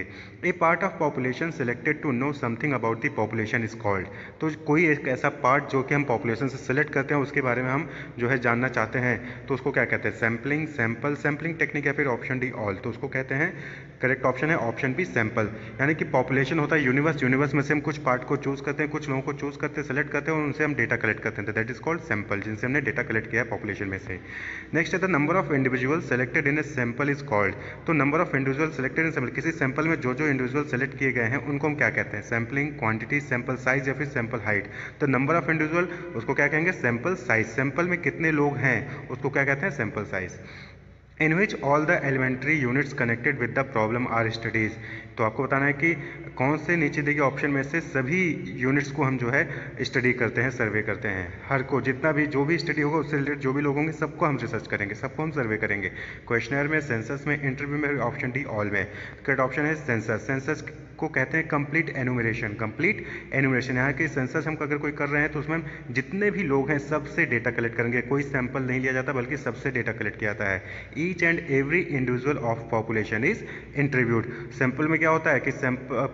A part of population selected to know something about the population is called तो कोई एक ऐसा part जो कि हम पॉपुलेशन से सेलेक्ट करते हैं उसके बारे में हम जो है जानना चाहते हैं तो उसको क्या कहते हैं सैम्पलिंग सैम्पल सैम्पलिंग टेक्निक या फिर ऑप्शन डी ऑल तो उसको कहते हैं करेक्ट ऑप्शन है ऑप्शन बी सैम्पल यानी कि पॉपुलेशन होता है यूनिवर्स यूनिवर्स में से हम कुछ पार्ट को चूज़ करते हैं कुछ लोगों को चूज़ करते हैं सेलेक्ट करते हैं और उनसे हम डेटा कलेक्ट करते हैं दैट इज कॉल्ड सैम्पल जिनसे हमने डेटा कलेक्ट किया है पॉपुलेशन में से नेक्स्ट है the number of individual selected in a sample is called तो number of individual selected in sample किसी सैम्पल सैंपल में जो जो इंडिविजुअल सेलेक्ट किए गए हैं उनको हम क्या कहते हैं सैम्पलिंग क्वांटिटी सैंपल साइज या फिर सैंपल हाइट तो नंबर ऑफ इंडिविजुअल उसको क्या कहेंगे सैंपल साइज सैंपल में कितने लोग हैं उसको क्या कहते हैं sample size in which all the elementary units connected with the problem are studies तो आपको बताना है कि कौन से नीचे दिए गए ऑप्शन में से सभी यूनिट्स को हम जो है स्टडी करते हैं सर्वे करते हैं हर को जितना भी जो भी स्टडी होगा उससे रिलेटेड जो भी लोग होंगे सबको हम रिसर्च करेंगे सबको हम सर्वे करेंगे क्वेश्चनर में सेंसस में इंटरव्यू में ऑप्शन डी ऑल में करेक्ट तो ऑप्शन है सेंसस सेंसस को कहते हैं कंप्लीट एनुमरेशन कंप्लीट एनुमरेशन यहाँ के सेंसस हम अगर कोई कर रहे हैं तो उसमें जितने भी लोग हैं सबसे डेटा कलेक्ट करेंगे कोई सैंपल नहीं लिया जाता बल्कि सबसे डेटा कलेक्ट किया जाता है each and every individual of population is interviewed sample में क्या क्या होता है कि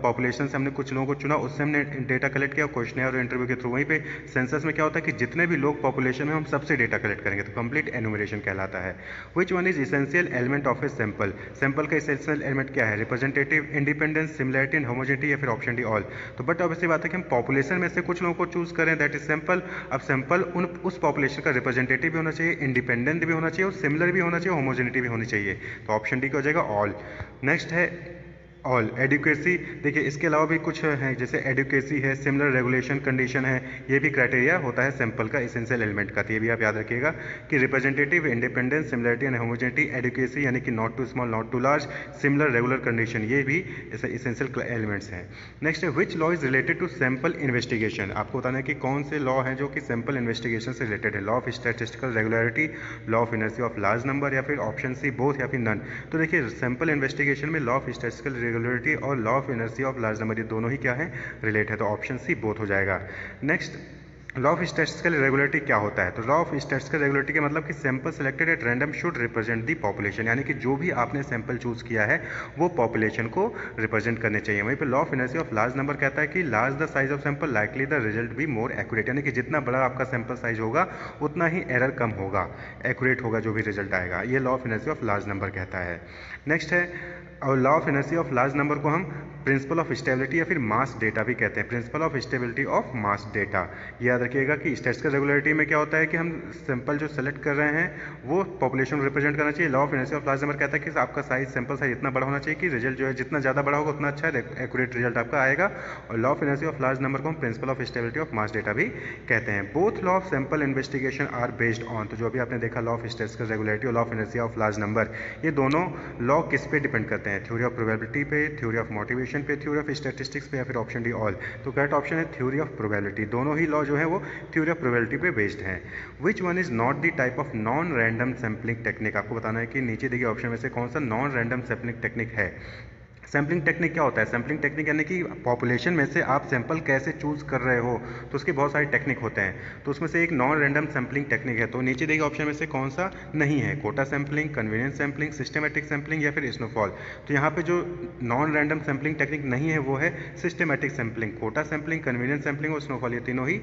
पॉपुलेशन से हमने कुछ लोगों को चुना उससे हमने डेटा कलेक्ट किया क्वेश्चन और इंटरव्यू के थ्रू वहीं पे सेंसस में क्या होता है कि जितने भी लोग पॉपुलेशन में हम सबसे डेटा कलेक्ट करेंगे तो कंप्लीट एनुमरेशन कहलाता है which one is essential element of a sample sample का इसेंशियल एलिमेंट क्या है representative independence similarity and homogeneity या फिर ऑप्शन डी ऑल तो बट अब ऐसी बात है कि हम पॉपुलेशन में से कुछ लोगों को चूज करें दैट इज सैंपल अब सैंपल उन उस पॉपुलेशन का रिप्रेजेंटेटिव भी होना चाहिए इंडिपेंडेंट भी होना चाहिए और सिमिलर भी होना चाहिए होमोजेनिटी भी होनी चाहिए तो ऑप्शन डी का हो जाएगा ऑल नेक्स्ट है ऑल एडुकेसी देखिए इसके अलावा भी कुछ हैं जैसे एडुकेसी है सिमिलर रेगुलेशन कंडीशन है ये भी क्राइटेरिया होता है सैंपल का इसेंशियल एलिमेंट का तो ये भी आप याद रखिएगा कि representative independence similarity and homogeneity adequacy यानी कि not too small not too large similar regular condition ये भी इसेंशियल एलिमेंट्स हैं नेक्स्ट है which law is related to sample investigation आपको बताना है कि कौन से लॉ हैं जो कि सैंपल इन्वेस्टिगेशन से रिलेटेड है law of statistical regularity law of inertia of large number या फिर ऑप्शन सी बोथ या फिर नन तो देखिए सैम्पल इन्वेस्टिगेशन में लॉ ऑफ स्टैटिस्टिकल रेगुलरिटी और law of inertia of large number ये दोनों ही क्या है रिलेट है तो ऑप्शन सी बोथ हो जाएगा next law of statistical regularity क्या होता है तो लॉ ऑफ स्टैटिस्टिकल रेगुलरिटी का मतलब कि sample selected at random should represent the population यानी कि जो भी आपने सैंपल चूज किया है वो पॉपुलेशन को रिप्रेजेंट करने चाहिए वहीं पर law of inertia of large number कहता है कि large the size of sample likely the result भी मोर एक्यूरेट यानी कि जितना बड़ा आपका सैंपल साइज होगा उतना ही एरर कम होगा एक्यूरेट होगा जो भी रिजल्ट आएगा ये law of inertia of large number कहता है नेक्स्ट है और law of energy of large number को हम प्रिंसिपल ऑफ स्टेबिलिटी या फिर मास डेटा भी कहते हैं principle of stability of mass data याद रखिएगा कि स्टेटिकल रेगुलरिटी में क्या होता है कि हम सिंपल जो सेलेक्ट कर रहे हैं वो पॉपुलेशन को रिप्रेजेंट करना चाहिए law of inertia of large number कहता है कि आपका साइज सैंपल साइज इतना बड़ा होना चाहिए कि रिजल्ट जो है जितना ज़्यादा बड़ा होगा उतना अच्छा एक्यूरेट रिजल्ट आपका आएगा और law of inertia of large number को हम principle of stability of mass data भी कहते हैं both law of simple investigation are based on तो जो भी आपने देखा लॉ ऑफ स्टेटिकल रेगुलरिटी और law of inertia of large number ये दोनों लॉ किस पे डिपेंड करते हैं थ्योरी ऑफ प्रोबेबिलिटी पे थ्योरी ऑफ मोटिवेशन क्वेश्चन पे थ्योरी ऑफ स्टैटिस्टिक्स पे या फिर ऑप्शन डी ऑल तो करेक्ट ऑप्शन है थ्योरी ऑफ प्रोबेबिलिटी दोनों ही लॉ जो है वो थ्योरी ऑफ प्रोबेबिलिटी पे बेस्ड है which one is not the type of non random sampling technique आपको बताना है कि नीचे देखिए ऑप्शन में से कौन सा नॉन रैंडम सैम्पलिंग टेक्निक है सैम्पलिंग टेक्निक क्या होता है सैम्पलिंग टेक्निक यानी कि पॉपुलेशन में से आप सैंपल कैसे चूज़ कर रहे हो तो उसके बहुत सारे टेक्निक होते हैं तो उसमें से एक नॉन रैंडम सैम्पलिंग टेक्निक है तो नीचे देखिए ऑप्शन में से कौन सा नहीं है quota sampling convenience sampling systematic sampling या फिर स्नोफॉल तो यहाँ पर जो नॉन रैंडम सैम्पलिंग टेक्निक नहीं है वो है systematic sampling quota sampling convenience sampling और स्नोफॉल ये तीनों ही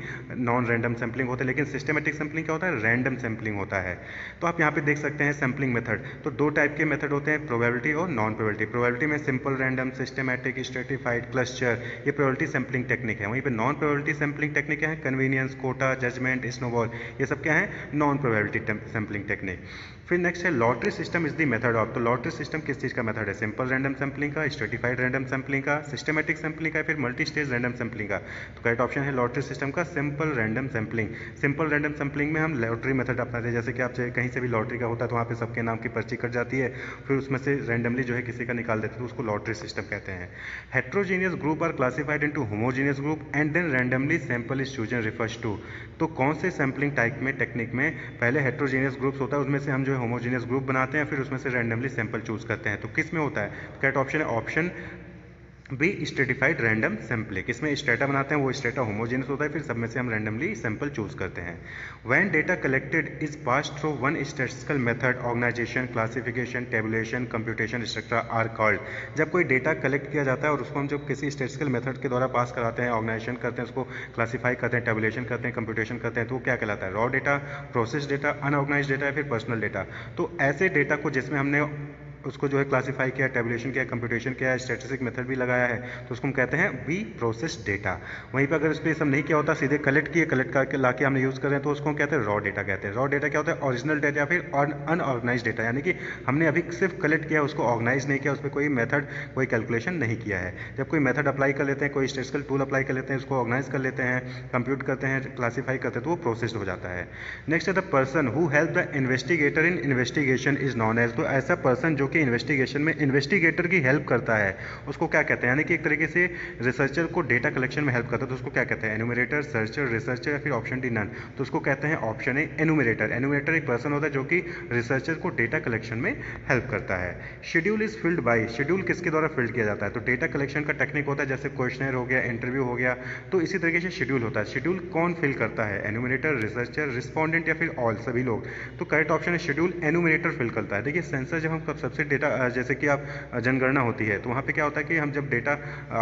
नॉन रैंडम सैम्पलिंग होते हैं लेकिन सिस्टमेटिक सैम्पलिंग क्या होता है रैंडम सैम्पलिंग होता है तो आप यहाँ पे देख सकते हैं सैम्पलिंग मेथड तो दो टाइप के मेथड होते हैं प्रोबेबिलिटी और नॉन प्रोबेबिलिटी प्रोबेबिलिटी में simple random systematic stratified cluster ये प्रायोरिटी सैम्पलिंग टेक्निक है वहीं पर नॉन प्रायोरिटी सैम्पलिंग टेक्निक क्या है कन्वीनियंस कोटा जजमेंट स्नोबॉल ये सब क्या है नॉन प्रायोरिटी सैम्पलिंग टेक्निक फिर नेक्स्ट है lottery system is the method of तो लॉटरी सिस्टम किस चीज़ का मेथड है सिंपल रैंडम सैम्पलिंग का स्टेटिफाइड रैंडम सैम्पलिंग का सिस्टमेटिक सैम्पलिंग का फिर मल्टी स्टेज रैंडम सैम्पलिंग का तो करेक्ट ऑप्शन है लॉटरी सिस्टम का simple random sampling simple random sampling में हम लॉटरी मेथड अपनाते हैं जैसे कि आप कहीं से भी लॉटरी का होता है तो वहाँ पर सबके नाम की पर्ची कट जाती है फिर उसमें से रैंडमली जो है किसी का निकाल देते हैं तो उसको लॉटरी सिस्टम कहते हैं heterogeneous group are classified into homogeneous group and then randomly sample is chosen refers to तो कौन से सैम्पलिंग टाइप में टेक्निक में पहले हेट्रोजीनियस ग्रुप्स होता है उसमें से हम जो है होमोजीनियस ग्रुप बनाते हैं फिर उसमें से रैंडमली सैंपल चूज़ करते हैं तो किस में होता है करेक्ट तो ऑप्शन है option B stratified random sampling इसमें स्टेटा बनाते हैं वो स्टेटा होमोजेनस होता है फिर सब में से हम रैंडमली सैंपल चूज करते हैं when data collected is pass through one statistical method organisation classification tabulation computation structure are called जब कोई डेटा कलेक्ट किया जाता है और उसको हम जब किसी स्टेटिकल मेथड के द्वारा पास कराते हैं ऑर्गेनाइजेशन करते हैं उसको क्लासीफाई करते हैं टेबुलेशन करते हैं कंप्यूटेशन करते हैं तो वो क्या कहलाता है raw data process data unorganise data या फिर पर्सनल डेटा तो ऐसे डेटा को जिसमें हमने उसको जो है क्लासीफाई किया टेबुलेशन किया कंप्यूटेशन किया स्टेटिस्टिक मेथड भी लगाया है तो उसको हम कहते हैं वी प्रोसेस डेटा वहीं पर अगर उस पर सब नहीं किया होता सीधे कलेक्ट किए कलेक्ट करके ला के हमने यूज़ करें तो उसको हम कहते हैं रॉ डेटा कहते हैं रॉ डेटा क्या होता है ऑरिजिनल डेटा या फिर अनऑर्गनाइज डेटा यानी कि हमने अभी सिर्फ कलेक्ट किया उसको ऑर्गनाइज नहीं किया उस पर कोई मैथड कोई कैलकुलेशन नहीं किया है जब कोई मैथड अप्लाई कर लेते हैं कोई स्टेटिकल टूल अप्लाई कर लेते हैं उसको ऑर्गनाइज कर लेते हैं कंप्यूट करते हैं क्लासीफाई करते हैं तो वो प्रोसेस्ड हो जाता है नेक्स्ट है the person who help the investigator in investigation is known as तो ऐसा पर्सन जो कि के इन्वेस्टिगेशन में इन्वेस्टिगेटर की हेल्प करता है उसको क्या कहते हैं यानी कि एक तरीके से रिसर्चर को डेटा कलेक्शन में हेल्प करता है तो उसको क्या कहते हैं एनुमरेटर सर्चर रिसर्चर या फिर ऑप्शन डी नन तो उसको कहते हैं ऑप्शन ए एनुमरेटर एनुमरेटर एक पर्सन होता है जो कि रिसर्चर को डेटा कलेक्शन में हेल्प करता है schedule is filled by schedule किसके द्वारा फिल्ड किया जाता है तो डेटा कलेक्शन का टेक्निक होता है जैसे क्वेश्चनर हो गया इंटरव्यू हो गया तो इसी तरीके से शेड्यूल होता है शेड्यूल कौन फिल करता है एनुमरेटर रिसर्चर रिस्पॉन्डेंट या फिर ऑल सभी लोग तो करेक्ट ऑप्शन है शेड्यूल एनुमरेटर फिल करता है देखिए सेंसर जब हम सबसे डेटा जैसे कि आप जनगणना होती है तो वहाँ पे क्या होता है कि हम जब डेटा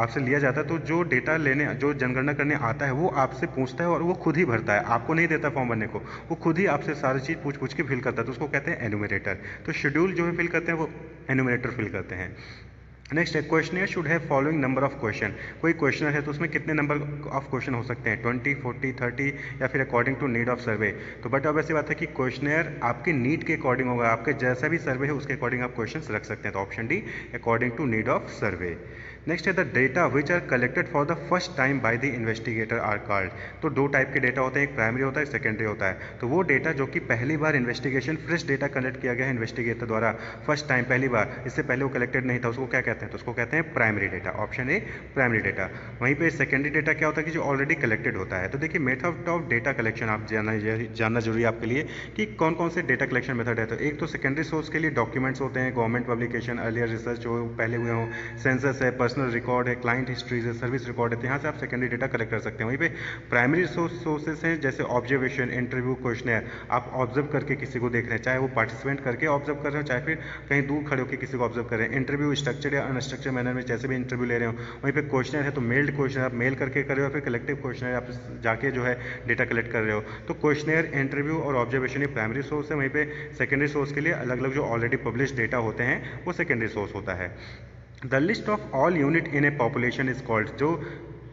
आपसे लिया जाता है तो जो डेटा लेने जो जनगणना करने आता है वो आपसे पूछता है और वो खुद ही भरता है आपको नहीं देता फॉर्म भरने को वो खुद ही आपसे सारी चीज़ पूछ पूछ के फिल करता है तो उसको कहते हैं एनुमरेटर तो शेड्यूल जो है फिल करते हैं वो एनुमरेटर फिल करते हैं नेक्स्ट है questionnaire should have following number of question कोई क्वेश्चनर है तो उसमें कितने नंबर ऑफ क्वेश्चन हो सकते हैं ट्वेंटी फोर्टी थर्टी या फिर according to need of survey तो बट अब ऐसी बात है कि क्वेश्चनर आपके नीड के अकॉर्डिंग होगा आपके जैसा भी सर्वे है उसके अकॉर्डिंग आप क्वेश्चन रख सकते हैं तो option D according to need of survey next है the data which are collected for the first time by the investigator are called तो दो टाइप के डेटा होते हैं एक प्राइमरी होता है सेकेंडरी होता है तो वो डेटा जो कि पहली बार इन्वेस्टिगेशन फ्रेश डेटा कलेक्ट किया गया है इन्वेस्टिगेटर द्वारा फर्स्ट टाइम पहली बार इससे पहले वो कलेक्टेड नहीं था उसको क्या कहते हैं तो उसको कहते हैं primary data option A primary data वहीं पर सेकेंडरी डेटा क्या होता है कि जो ऑलरेडी कलेक्टेड होता है तो देखिए मेथड ऑफ डेटा कलेक्शन आप जानना जानना जरूरी है आपके लिए कि कौन कौन से डेटा कलेक्शन मेथड है तो एक तो सेकेंडरी सोर्स के लिए डॉक्यूमेंट्स होते हैं गवर्नमेंट पब्लिकेशन अर्लियर रिसर्च हो पहले हुए हों सेंसस है पर्सन पर्सनल रिकॉर्ड है क्लाइंट हिस्ट्रीज है सर्विस रिकॉर्ड है तो यहाँ से आप सेकेंडरी डेटा कलेक्ट कर सकते हैं वहीं पे प्राइमरी सोर्सेस हैं जैसे ऑब्जर्वेशन इंटरव्यू क्वेश्चनर आप ऑब्जर्व करके किसी को देख रहे हैं चाहे वो पार्टिसिपेंट करके ऑब्जर्व कर रहे हो चाहे फिर कहीं दूर खड़े होकर किसी को ऑब्जर्व कर रहे हैं इंटरव्यू स्ट्रक्चर या अनस्ट्रक्चर मैनर में जैसे भी इंटरव्यू ले रहे हो वहीं पर क्वेश्चन है तो मेल्ड क्वेश्चन आप मेल करके कर रहे हो फिर कलेक्टिव क्वेश्चन आप जाके जो है डेटा कलेक्ट कर रहे हो तो क्वेश्चन इंटरव्यू और ऑब्जर्वेशन ये प्राइमरी सोर्स है वहीं पर सेकेंडरी सोर्स के लिए अलग अलग जो ऑलरेडी पब्लिश डेटा होते हैं वो सेकेंडरी सोर्स होता है the list of all unit in a population is called जो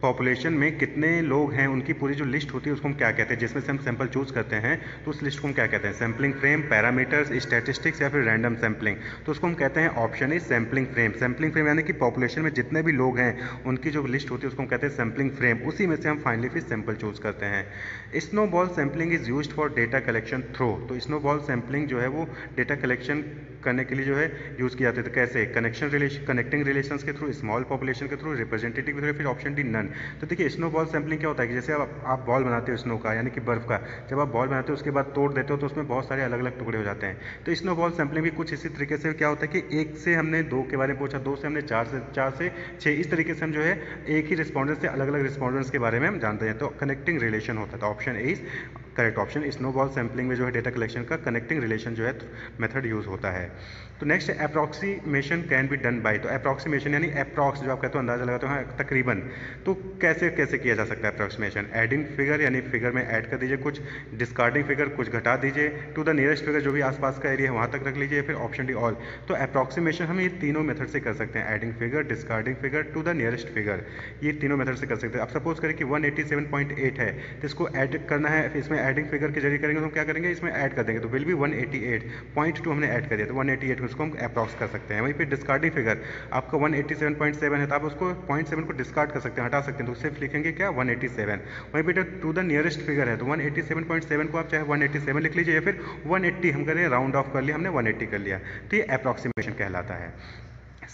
पॉपुलेशन में कितने लोग हैं उनकी पूरी जो लिस्ट होती है उसको हम क्या कहते हैं जिसमें से हम सैंपल चूज करते हैं तो उस लिस्ट को हम क्या कहते हैं सैम्पलिंग फ्रेम पैरामीटर्स स्टैटिस्टिक्स या फिर रैंडम सैम्पलिंग तो उसको हम कहते हैं option is sampling frame sampling frame यानी कि पॉपुलेशन में जितने भी लोग हैं उनकी जो लिस्ट होती है उसको हम कहते हैं सैम्पलिंग फ्रेम उसी में से हम फाइनली फिर सैंपल चूज करते हैं snowball sampling is use for data collection through तो स्नोबॉल सैम्पलिंग जो है वो डेटा कलेक्शन करने के लिए जो है यूज़ किया जाता है तो कैसे कनेक्शन रिलेशन कनेक्टिंग रिलेशन के थ्रू स्मॉल पॉपुलेशन के थ्रू रिप्रेजेंटेटिव के थ्रू फिर ऑप्शन डी नन तो देखिए स्नो बॉल सैम्पलिंग क्या होता है कि जैसे आप आप बॉल बनाते हो स्नो का यानी कि बर्फ़ का जब आप बॉल बनाते हो उसके बाद तोड़ देते हो तो उसमें बहुत सारे अलग अलग टुकड़े हो जाते हैं तो स्नो बॉल सैम्पलिंग भी कुछ इसी तरीके से क्या होता है कि एक से हमने दो के बारे में पूछा दो से हमने चार से चार से छः इस तरीके से हम जो है एक ही रिस्पॉन्डेंट से अलग अलग रिस्पॉन्डेंट्स के बारे में हम जानते हैं तो कनेक्टिंग रिलेशन होता था option A is correct option snowball sampling में जो है डेटा कलेक्शन का कनेक्टिंग रिलेशन जो है मेथड यूज़ होता है तो next approximation can be done by तो अप्रॉक्सीमेशन यानी अप्रॉक्स जो आप कहते हो अंदाज़ा लगाते हो हाँ, तकरीबन तो कैसे कैसे किया जा सकता है अप्रॉक्सीमेशन एडिंग फिगर यानी फिगर में ऐड कर दीजिए कुछ डिस्कार्डिंग फिगर कुछ घटा दीजिए टू द नियरेस्ट फिगर जो भी आसपास का एरिया है वहाँ तक रख लीजिए फिर ऑप्शन डी ऑल तो अप्रॉक्सीमेशन हम ये तीनों मेथड से कर सकते हैं adding figure discarding figure to the nearest figure ये तीनों मेथड से कर सकते हैं अब सपोज करें कि एट है तो इसको एड करना है इसमें एडिंग फिगर के जरिए करेंगे तो हम क्या करेंगे इसमें ऐड कर देंगे तो विल बी टू हमने ऐड कर दिया तो 188 में उसको हम अप्रॉक्स कर सकते हैं वहीं पर डिस्कार्डिंग फिगर आपका 187.7 है तो आप उसको पॉइंट सेवन को डिस्कार्ड कर सकते हैं हटा सकते हैं तो सिर्फ लिखेंगे क्या 187 वहीं पर टू द नियरेस्ट फिगर है तो 187.7 को आप चाहे 187 लिख लीजिए या फिर 180 हम करें राउंड ऑफ कर लिया हमने 180 कर लिया तो ये अप्रॉक्सीमेशन कहलाता है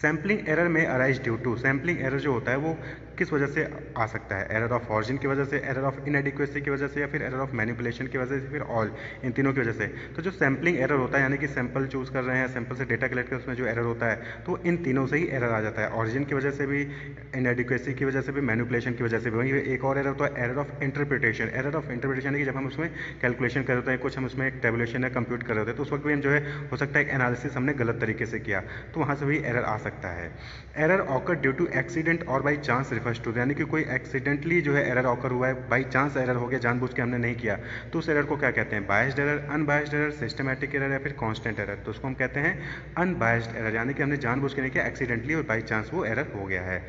सैम्पलिंग एरर में arise due to sampling error जो होता है वो किस वजह से आ सकता है एरर ऑफ ऑरिजिन की वजह से एरर ऑफ इनएडिक्वेसी की वजह से या फिर एरर ऑफ मैनिपुलेशन की वजह से फिर ऑल इन तीनों की वजह से तो जो सैम्पलिंग एरर होता है यानी कि सैम्पल चूज़ कर रहे हैं सैंपल से डेटा कलेक्ट कर उसमें जो एरर होता है तो इन तीनों से ही एरर आ जाता है ऑरिजिन की वजह से भी इनएडिक्वेसी की वजह से भी मैनिपुलेशन की वजह से भी वहीं एक और एरर होता है error of interpretation error of interpretation है कि जब हम उसमें कैलकुलेशन कर रहे हैं कुछ हम उसमें टेबुलेशन या कंप्यूट कर रहे होते हैं तो उस वक्त भी हम जो है हो सकता है एनालिसिस हमने गलत तरीके से किया तो वहाँ से भी एरर आ सकता है error occur due to accident और by chance refer first tour यानी कि कोई एक्सीडेंटली जो है एरर ऑकर हुआ है बाई चांस एरर हो गया जानबूझ के हमने नहीं किया तो उस एरर को क्या कहते हैं biased error unbiased error systematic error या फिर कॉन्स्टेंट एरर तो उसको हम कहते हैं अनबायस्ड एरर यानी कि हमने जानबूझ के नहीं किया एक्सीडेंटली और बाई चांस वो एरर हो गया है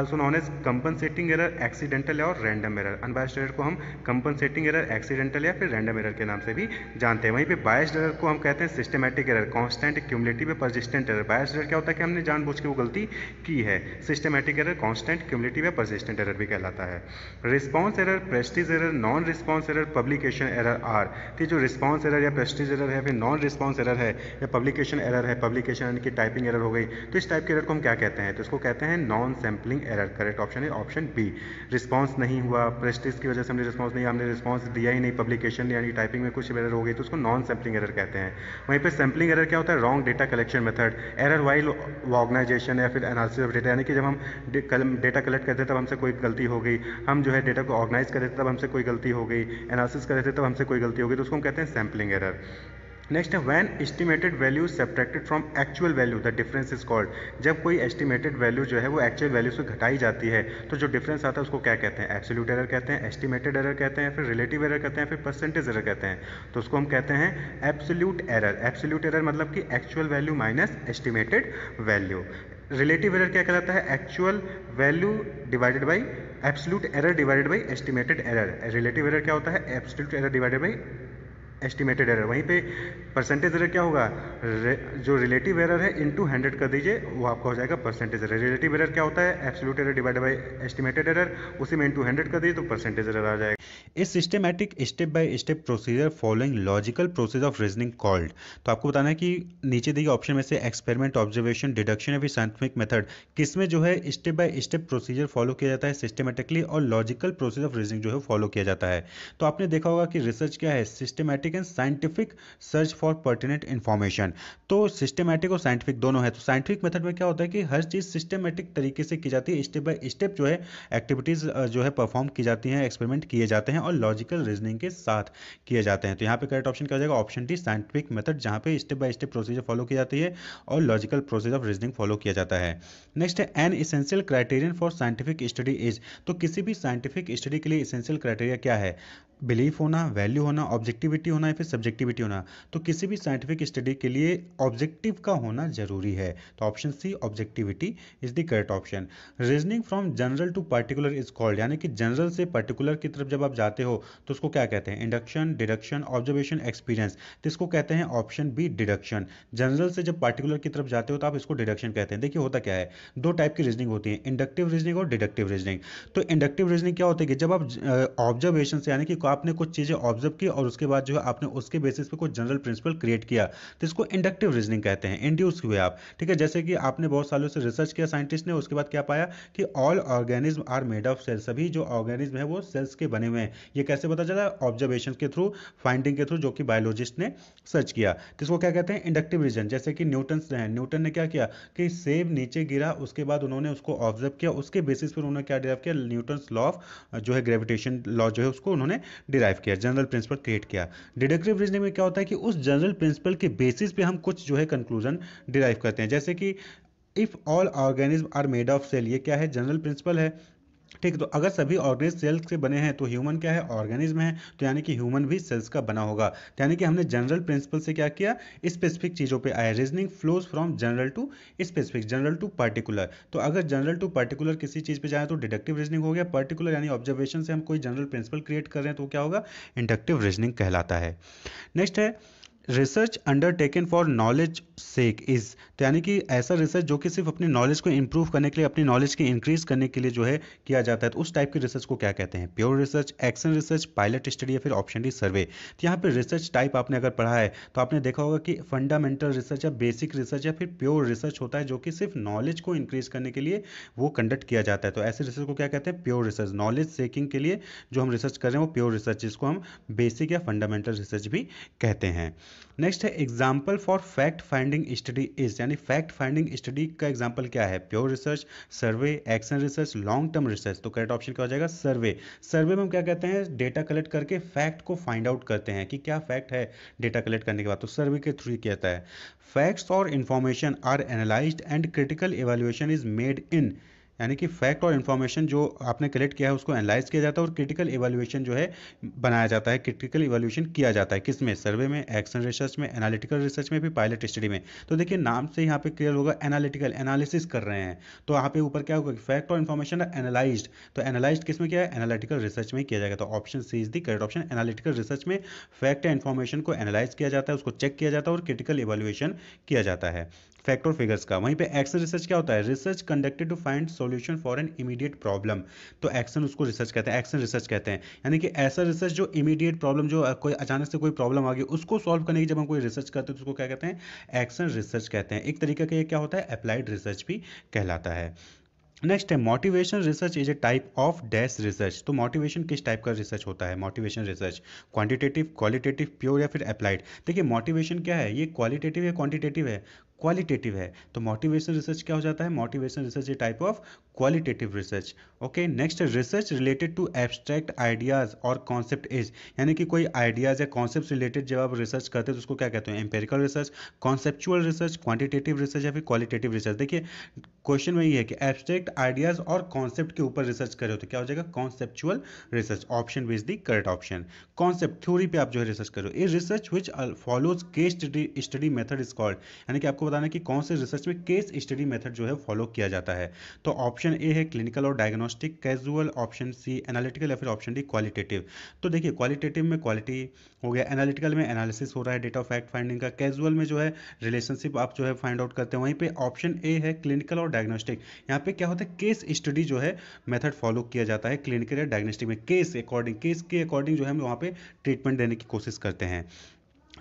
also known as compensating error accidental और रैंडम एरर अनबायस्ड एरर को हम कंपनसेटिंग एरर एक्सीडेंटल या फिर रैंडम एरर के नाम से भी जानते हैं वहीं पर बायस्ड एरर को हम कहते हैं systematic error constant cumulative persistent error biased error क्या होता है कि हमने जानबूझ के वो गलती की है सिस्टमेटिक एरर कॉन्स्टेंट क्यूमलेटिव में परसिस्टेंट एरर भी कहलाता है response error prestige error non response error publication error are तो जो रिस्पॉन्स एरर या प्रेस्टिज एरर है फिर नॉन रिस्पॉन्स एरर है या पब्लिकेशन एरर है पब्लिकेशन की टाइपिंग एरर हो गई तो इस टाइप के एरर को हम क्या कहते हैं तो इसको कहते हैं non sampling error correct option है ऑप्शन बी रिस्पॉन्स नहीं हुआ प्रेस्टिज की वजह से हमने रिस्पॉन्स नहीं हमने रिस्पॉन्स दिया ही नहीं पब्लिकेशन यानी टाइपिंग में कुछ एरर हो गई तो उसको नॉन सैम्पलिंग एरर कहते हैं वहीं पर सैम्पलिंग एरर क्या होता है wrong data collection method error while organisation या फिर एनालिसिस ऑफ डेटा यानी कि जब हम डेटा कलेक्ट कर रहे थे तब हमसे कोई गलती हो गई हम जो है डेटा को ऑर्गेनाइज़ कर रहे थे तब हमसे कोई गलती हो गई एनालिसिस कर रहे थे तब हमसे कोई गलती हो गई तो उसको हम कहते हैं सैम्पलिंग एरर नेक्स्ट है when estimated value separated from actual value the difference is called जब कोई एस्टिमेटेड वैल्यू जो है वो एक्चुअल वैल्यू से घटाई जाती है तो जो डिफरेंस आता है उसको क्या कहते हैं एब्सोल्यूट एरर कहते हैं एस्टिमेटेड एरर कहते हैं फिर रिलेटिव एरर कहते हैं फिर परसेंटेज एरर कहते हैं तो उसको हम कहते हैं एब्सोल्यूट एरर एब्सोल्यूट एरर मतलब कि actual value minus estimated value relative error क्या कहलाता है actual value divided by absolute error divided by estimated error relative error क्या होता है absolute error divided by estimated error वहीं पे परसेंटेज एरर क्या होगा जो रिलेटिव एरर है इनटू हंड्रेड कर दीजिए वो आपका हो जाएगा परसेंटेज एरर रिलेटिव एरर क्या होता है absolute error divide by estimated error उसी में इनटू हंड्रेड कर दीजिए तो परसेंटेज एरर आ जाएगा इस systematic step by step procedure following logical process of reasoning called तो आपको बताना है कि नीचे दिए ऑप्शन में से एक्सपेरिमेंट ऑब्जर्वेशन डिडक्शन या फिर साइंटिफिक मेथड किसमें जो है step by step procedure follow किया जाता है सिस्टमेटिकली और लॉजिकल प्रोसेस ऑफ रीजनिंग जो है फॉलो किया जाता है तो आपने देखा होगा कि रिसर्च क्या है systematic significance scientific search for pertinent information तो सिस्टमैटिक और साइंटिफिक दोनों है तो साइंटिफिक मेथड में क्या होता है कि हर चीज़ सिस्टमैटिक तरीके से की जाती है स्टेप बाय स्टेप जो है एक्टिविटीज़ जो है परफॉर्म की जाती हैं एक्सपेरिमेंट किए जाते हैं और लॉजिकल रीजनिंग के साथ किए जाते हैं तो यहाँ पे करेक्ट ऑप्शन क्या हो जाएगा ऑप्शन डी साइंटिफिक मेथड जहाँ पे step by step procedure follow की जाती है और logical process of reasoning follow किया जाता है next is an essential criterion for scientific study is तो किसी भी साइंटिफिक स्टडी के लिए इसेंशियल क्राइटेरिया क्या है बिलीफ होना वैल्यू होना ऑब्जेक्टिविटी होना या फिर सब्जेक्टिविटी होना तो किसी भी साइंटिफिक स्टडी के लिए ऑब्जेक्टिव का होना जरूरी है तो option C objectivity is the correct option reasoning from general to particular is called यानी कि जनरल से पर्टिकुलर की तरफ जब आप जाते हो तो उसको क्या कहते हैं इंडक्शन डिडक्शन ऑब्जर्वेशन एक्सपीरियंस तो इसको कहते हैं ऑप्शन बी डिडक्शन जनरल से जब पर्टिकुलर की तरफ जाते हो तो आप इसको डिडक्शन कहते हैं देखिए होता क्या है दो टाइप की रीजनिंग होती है इंडक्टिव रीजनिंग और डिडक्टिव रीजनिंग तो इंडक्टिव रीजनिंग क्या होती है कि जब आप ऑब्जर्वेशन से यानी कि आपने कुछ चीज़ें ऑब्जर्व की और उसके बाद जो है आपने उसके बेसिस पे कुछ जनरल प्रिंसिपल क्रिएट किया तो इसको इंडक्टिव रीजनिंग कहते हैं इंड्यूस हुए आप ठीक है जैसे कि आपने बहुत सालों से रिसर्च किया साइंटिस्ट ने उसके बाद क्या पाया कि all organism are made of cells सभी जो ऑर्गेनिज्म है वो सेल्स के बने हुए हैं ये कैसे पता चला ऑब्जर्वेशन के थ्रू फाइंडिंग के थ्रू जो कि बायोलॉजिस्ट ने सर्च किया तो इसको क्या कहते हैं इंडक्टिव रीजन जैसे कि न्यूटन हैं न्यूटन ने क्या किया कि सेब नीचे गिरा उसके बाद उन्होंने उसको ऑब्जर्व किया उसके बेसिस पर उन्होंने क्या डिराइव किया न्यूटन लॉ ऑफ जो है ग्रेविटेशन लॉ जो है उसको उन्होंने डिराइव किया जनरल प्रिंसिपल क्रिएट किया डिडक्टिव रीजनिंग में क्या होता है कि उस जनरल प्रिंसिपल के बेसिस पे हम कुछ जो है कंक्लूजन डिराइव करते हैं जैसे कि if all organism are made of cell ये क्या है जनरल प्रिंसिपल है ठीक है तो अगर सभी ऑर्गेनिक सेल्स से बने हैं तो ह्यूमन क्या है ऑर्गेनिज्म है तो यानी कि ह्यूमन भी सेल्स का बना होगा तो यानी कि हमने जनरल प्रिंसिपल से क्या किया स्पेसिफिक चीज़ों पे आया reasoning flows from general to specific general to particular तो अगर जनरल टू पार्टिकुलर किसी चीज़ पे जाए तो डिडक्टिव रीजनिंग हो गया पर्टिकुलर यानी ऑब्जर्वेशन से हम कोई जनरल प्रिंसिपल क्रिएट कर रहे हैं तो क्या होगा इंडक्टिव रीजनिंग कहलाता है नेक्स्ट है research undertaken for knowledge sake is यानी कि ऐसा रिसर्च जो कि सिर्फ अपने नॉलेज को इम्प्रूव करने के लिए अपनी नॉलेज की इंक्रीज करने के लिए जो है किया जाता है तो उस टाइप के रिसर्च को क्या कहते हैं pure research action research pilot study या फिर ऑप्शन डी सर्वे तो यहाँ पर रिसर्च टाइप आपने अगर पढ़ा है तो आपने देखा होगा कि फंडामेंटल रिसर्च या बेसिक रिसर्च या फिर प्योर रिसर्च होता है जो कि सिर्फ नॉलेज को इंक्रीज करने के लिए वो कंडक्ट किया जाता है तो ऐसे रिसर्च को क्या कहते हैं प्योर रिसर्च नॉलेज सेकिंग के लिए जो हम रिसर्च कर रहे हैं वो प्योर रिसर्च जिसको हम बेसिक या फंडामेंटल रिसर्च भी कहते हैं नेक्स्ट है example for fact finding study is यानी फैक्ट फाइंडिंग स्टडी का एग्जाम्पल क्या है pure research survey action research long term research तो करेक्ट ऑप्शन क्या हो जाएगा सर्वे सर्वे में हम क्या कहते हैं डेटा कलेक्ट करके फैक्ट को फाइंड आउट करते हैं कि क्या फैक्ट है डेटा कलेक्ट करने के बाद तो सर्वे के थ्रू कहता है फैक्ट्स और information are analyse and critical evaluation is made in यानी कि फैक्ट और इन्फॉर्मेशन जो आपने कलेक्ट किया है उसको एनालाइज किया जाता है और क्रिटिकल इवेल्यूशन जो है बनाया जाता है क्रिटिकल इवेल्यूशन किया जाता है किस में सर्वे में एक्शन रिसर्च में एनालिटिकल रिसर्च में भी पायलट स्टडी में तो देखिए नाम से यहाँ पे क्लियर होगा एनालिटिकल एनालिसिस कर रहे हैं तो यहाँ पे ऊपर क्या होगा फैक्ट और इन्फॉर्मेशन एनालाइज तो एनालाइज किस में किया है एनालिटिकल रिसर्च में किया जाएगा तो option C is the correct option analytical research में फैक्ट एंड इन्फॉर्मेशन को एनालाइज किया जाता है उसको चेक किया जाता है और क्रिटिकल इवेल्यूशन किया जाता है फैक्ट और फिगर्स का वहीं पे एक्शन रिसर्च क्या होता है research conducted to find solution for an immediate problem तो एक्शन उसको रिसर्च कहते हैं एक्शन रिसर्च कहते हैं यानी कि ऐसा रिसर्च जो इमीडिएट प्रॉब्लम जो कोई अचानक से कोई प्रॉब्लम आ गई उसको सॉल्व करने की जब हम कोई रिसर्च करते हैं तो उसको क्या कहते हैं एक्शन रिसर्च कहते हैं एक तरीके का ये क्या होता है अप्लाइड रिसर्च भी कहलाता है नेक्स्ट है motivation research is a type of dash research तो मोटिवेशन किस टाइप का रिसर्च होता है motivation research quantitative qualitative pure या फिर अप्लाइड देखिए मोटिवेशन क्या है ये क्वालिटेटिव या क्वांटिटेटिव है क्वालिटेटिव है तो मोटिवेशन रिसर्च क्या हो जाता है motivation research a type of qualitative research okay next research related to abstract ideas और कॉन्सेप्ट इज यानी कि कोई आइडियाज़ या कॉन्सेप्ट रिलेटेड जब आप रिसर्च करते हैं तो उसको क्या कहते हैं empirical research conceptual research quantitative research या फिर क्वालिटेटिव रिसर्च देखिए क्वेश्चन में ये है कि एब्स्ट्रैक्ट आइडियाज़ और कॉन्सेप्ट के ऊपर रिसर्च करें तो क्या हो जाएगा conceptual research option is the correct option concept theory पे आप जो है रिसर्च करो a research which follows case study method is called यानी कि आपको बताना कि कौन से रिसर्च में केस स्टडी मेथड जो है फॉलो किया जाता है तो ऑप्शन ए है क्लिनिकल और diagnostic diagnostic casual option C analytical या फिर ऑप्शन डी क्वालिटेटिव तो देखिए क्वालिटेटिव में क्वालिटी हो गया एनालिटिकल में एनालिसिस हो रहा है डेटा फैक्ट फाइंडिंग का कैजुअल में जो है रिलेशनशिप आप जो है फाइंड आउट करते हैं वहीं पे ऑप्शन ए है क्लिनिकल और डायग्नोस्टिक यहाँ पे क्या होता है केस स्टडी जो है मेथड फॉलो किया जाता है क्लिनिकल या डायग्नोस्टिक में केस अकॉर्डिंग केस के अकॉर्डिंग जो है हम वहाँ पे ट्रीटमेंट देने की कोशिश करते हैं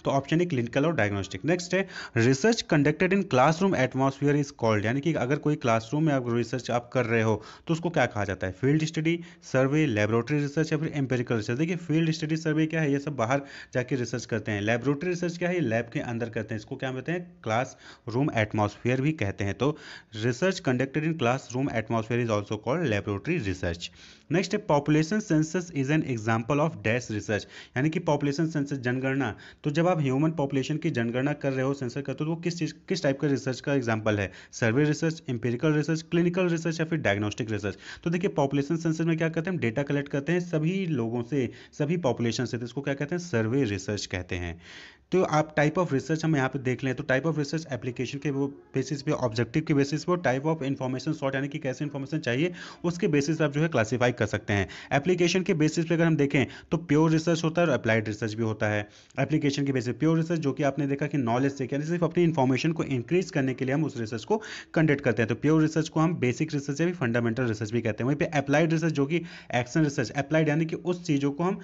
तो ऑप्शन ए क्लिनिकल और डायग्नोस्टिक नेक्स्ट है research conducted in classroom atmosphere is called यानी कि अगर कोई क्लासरूम में आप रिसर्च आप कर रहे हो तो उसको क्या कहा जाता है field study survey laboratory research या फिर एम्पेरिकल रिसर्च देखिए फील्ड स्टडी सर्वे क्या है ये सब बाहर जाके रिसर्च करते हैं लेबोरेटरी रिसर्च क्या है लैब के अंदर करते हैं इसको क्या कहते हैं क्लास रूम एटमोसफियर भी कहते हैं तो research conducted in classroom atmosphere is also called laboratory research next है population census is an example of dash research यानी कि पॉपुलेशन सेंसस जनगणना तो जब आप आप ह्यूमन पॉपुलेशन की जनगणना कर रहे हो सेंसर करते हो तो वो किस चीज़ किस टाइप का रिसर्च का एग्जाम्पल है survey research empirical research clinical research या फिर डायग्नोस्टिक रिसर्च तो देखिए पॉपुलेशन सेंसर में क्या करते हैं डेटा कलेक्ट करते हैं सभी लोगों से सभी पॉपुलेशन से तो इसको क्या कहते हैं सर्वे रिसर्च कहते हैं तो आप टाइप ऑफ रिसर्च हम यहाँ पे देख लें तो टाइप ऑफ रिसर्च एप्लीकेशन के बेसिस पे ऑब्जेक्टिव के बेसिस पर टाइप ऑफ इन्फॉर्मेशन सॉर्ट यानी कि कैसे इन्फॉर्मेशन चाहिए उसके बेसिस आप जो है क्लासीफाई कर सकते हैं एप्लीकेशन के बेसिस पे अगर हम देखें तो प्योर रिसर्च होता है और अप्लाइड रिसर्च भी होता है एप्लीकेशन के बेसिस प्योर रिसर्च जो कि आपने देखा कि नॉलेज से यानी सिर्फ अपनी इन्फॉर्मेशन को इंक्रीज करने के लिए हम उस रिसर्च को कंडक्ट करते हैं तो प्योर रिसर्च को हम बेसिक रिसर्च या भी फंडामेंटल रिसर्च भी कहते हैं वहीं पर अप्लाइड रिसर्च जो कि एक्शन रिसर्च अप्लाइड यानी कि उस चीज़ों को हम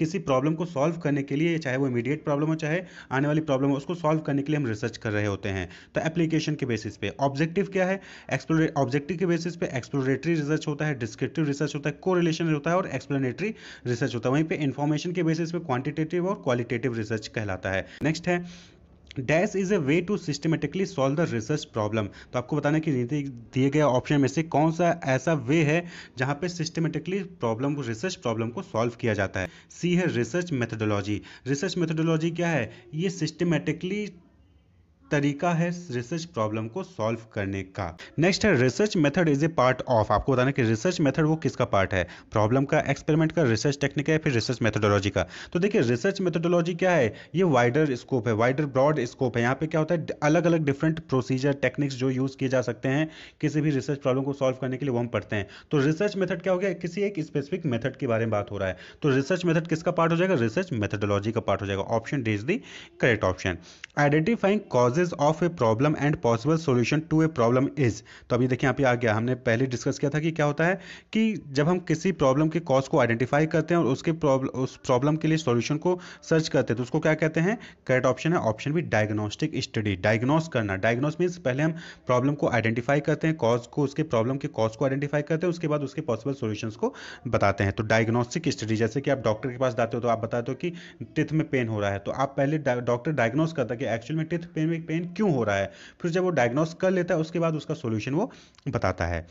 किसी प्रॉब्लम को सॉल्व करने के लिए चाहे वो इमीडिएट प्रॉब्लम हो चाहे आने वाली प्रॉब्लम है उसको सॉल्व करने के लिए हम रिसर्च कर रहे होते हैं तो एप्लीकेशन के बेसिस पे ऑब्जेक्टिव क्या है एक्सप्लोरे ऑब्जेक्टिव के बेसिस पे एक्सप्लोरेटरी रिसर्च होता है डिस्क्रिप्टिव रिसर्च होता है कोरिलेशन होता है और एक्सप्लेनेटरी रिसर्च होता है वहीं पर इन्फॉर्मेशन के बेसिस पे क्वांटिटेटिव और क्वालिटेटिव रिसर्च कहलाता है नेक्स्ट है dash is a way to systematically solve the research problem तो आपको बताना कि दिए गए ऑप्शन में से कौन सा ऐसा वे है जहाँ पे सिस्टमेटिकली प्रॉब्लम को रिसर्च प्रॉब्लम को सॉल्व किया जाता है सी है रिसर्च मेथडोलॉजी रिसर्च मेथडोलॉजी क्या है ये सिस्टमेटिकली तरीका है रिसर्च प्रॉब्लम को सॉल्व करने का नेक्स्ट है research method is a part of आपको बताना कि रिसर्च मेथड वो किसका पार्ट है प्रॉब्लम का एक्सपेरिमेंट का रिसर्च टेक्निक है फिर रिसर्च मेथडोलॉजी का तो देखिए रिसर्च मेथडोलॉजी क्या है ये वाइडर स्कोप है वाइडर ब्रॉड स्कोप है यहाँ पे क्या होता है अलग अलग डिफरेंट प्रोसीजर टेक्निक्स जो यूज़ किए जा सकते हैं किसी भी रिसर्च प्रॉब्लम को सॉल्व करने के लिए वो हम पढ़ते हैं तो रिसर्च मेथड क्या हो गया किसी एक स्पेसिफिक मेथड के बारे में बात हो रहा है तो रिसर्च मेथड किसका पार्ट हो जाएगा रिसर्च मेथडोलॉजी का पार्ट हो जाएगा option D is the correct option identifying causes cases of a problem and possible solution to a problem is तो अभी देखिए यहाँ पे आ गया हमने पहले डिस्कस किया था कि क्या होता है कि जब हम किसी प्रॉब्लम के कॉज को आइडेंटिफाई करते हैं और उसके प्रॉब्लम उस प्रॉब्लम के लिए सोल्यूशन को सर्च करते हैं तो उसको क्या कहते हैं करेक्ट ऑप्शन है option B diagnostic study diagnose करना डायग्नोस मीन्स पहले हम प्रॉब्लम को आइडेंटिफाई करते हैं कॉज को उसके प्रॉब्लम के कॉज को आइडेंटिफाई करते हैं उसके बाद उसके पॉसिबल सोल्यूशन को बताते हैं तो डायग्नोस्टिक स्टडी जैसे कि आप डॉक्टर के पास जाते हो तो आप बताते हो कि टिथ में पेन हो रहा है तो आप पहले डॉक्टर डायग्नोस करता है कि एक्चुअल में टिथ पेन में पेन क्यों हो रहा है फिर जब वो डायग्नोस कर लेता है उसके बाद उसका सोल्यूशन वो बताता है